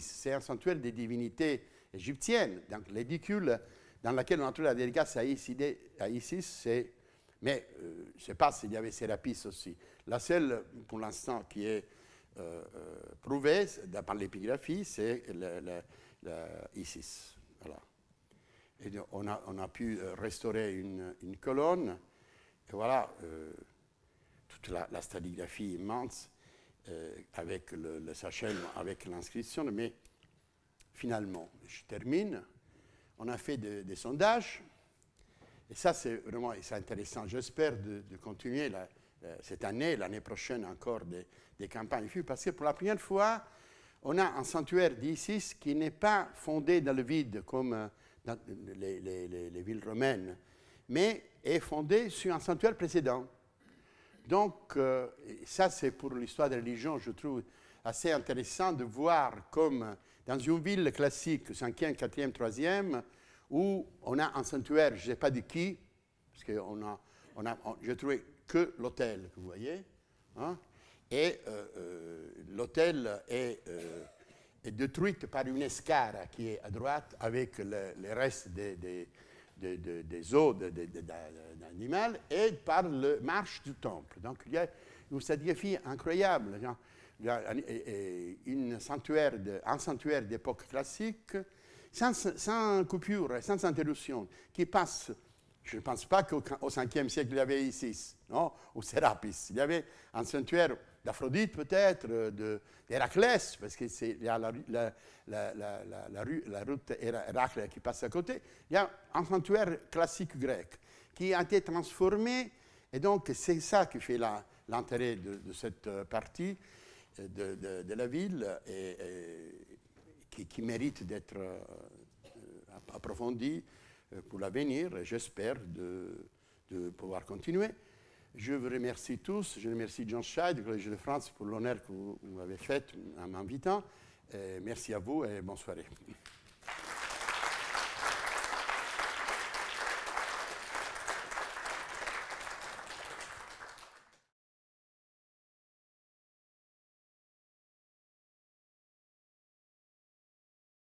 c'est un sanctuaire des divinités égyptiennes. Donc, l'édicule dans laquelle on a trouvé la dédicace à Isis, à c'est. Mais euh, je ne sais pas s'il y avait Sérapis aussi. La seule, pour l'instant, qui est euh, euh, prouvé par l'épigraphie, c'est l'Isis. Et on a, on a, pu euh, restaurer une, colonne, et voilà, toute la, la immense, avec le, le avec l'inscription, mais finalement, je termine, on a fait des, sondages, et ça c'est vraiment intéressant, j'espère de, de continuer la, euh, cette année, l'année prochaine encore, des, campagnes parce que pour la première fois, on a un sanctuaire d'Isis qui n'est pas fondé dans le vide comme euh, dans les, villes romaines, mais est fondé sur un sanctuaire précédent. Donc, euh, ça, c'est pour l'histoire la religion, je trouve assez intéressant de voir comme dans une ville classique, 5e, 4e, 3e, où on a un sanctuaire, je ne sais pas de qui, parce que on a, a, je trouvais que l'hôtel vous voyez. Hein, et euh, euh, l'hôtel est, euh, est, détruite par une escara qui est à droite avec le, les restes des, des, des, des os d'animal et par le marche du temple. Donc il y a une stratégie incroyable. Genre, et, sanctuaire de, un sanctuaire d'époque classique, sans, sans, coupure, sans interruption, qui passe je ne pense pas qu'au 5e siècle, il y avait Isis, non ou Serapis. Il y avait un sanctuaire d'Aphrodite, peut-être, euh, d'Héraclès, parce qu'il y a la, route Héraclès qui passe à côté. Il y a un sanctuaire classique grec qui a été transformé, et donc c'est ça qui fait l'intérêt de, cette euh, partie euh, de, la ville et, qui, qui, mérite d'être approfondie euh, pour l'avenir et j'espère de, pouvoir continuer. Je vous remercie tous. Je remercie John Scheid du Collège de France pour l'honneur que vous m'avez fait en m'invitant. Merci à vous et bonne soirée.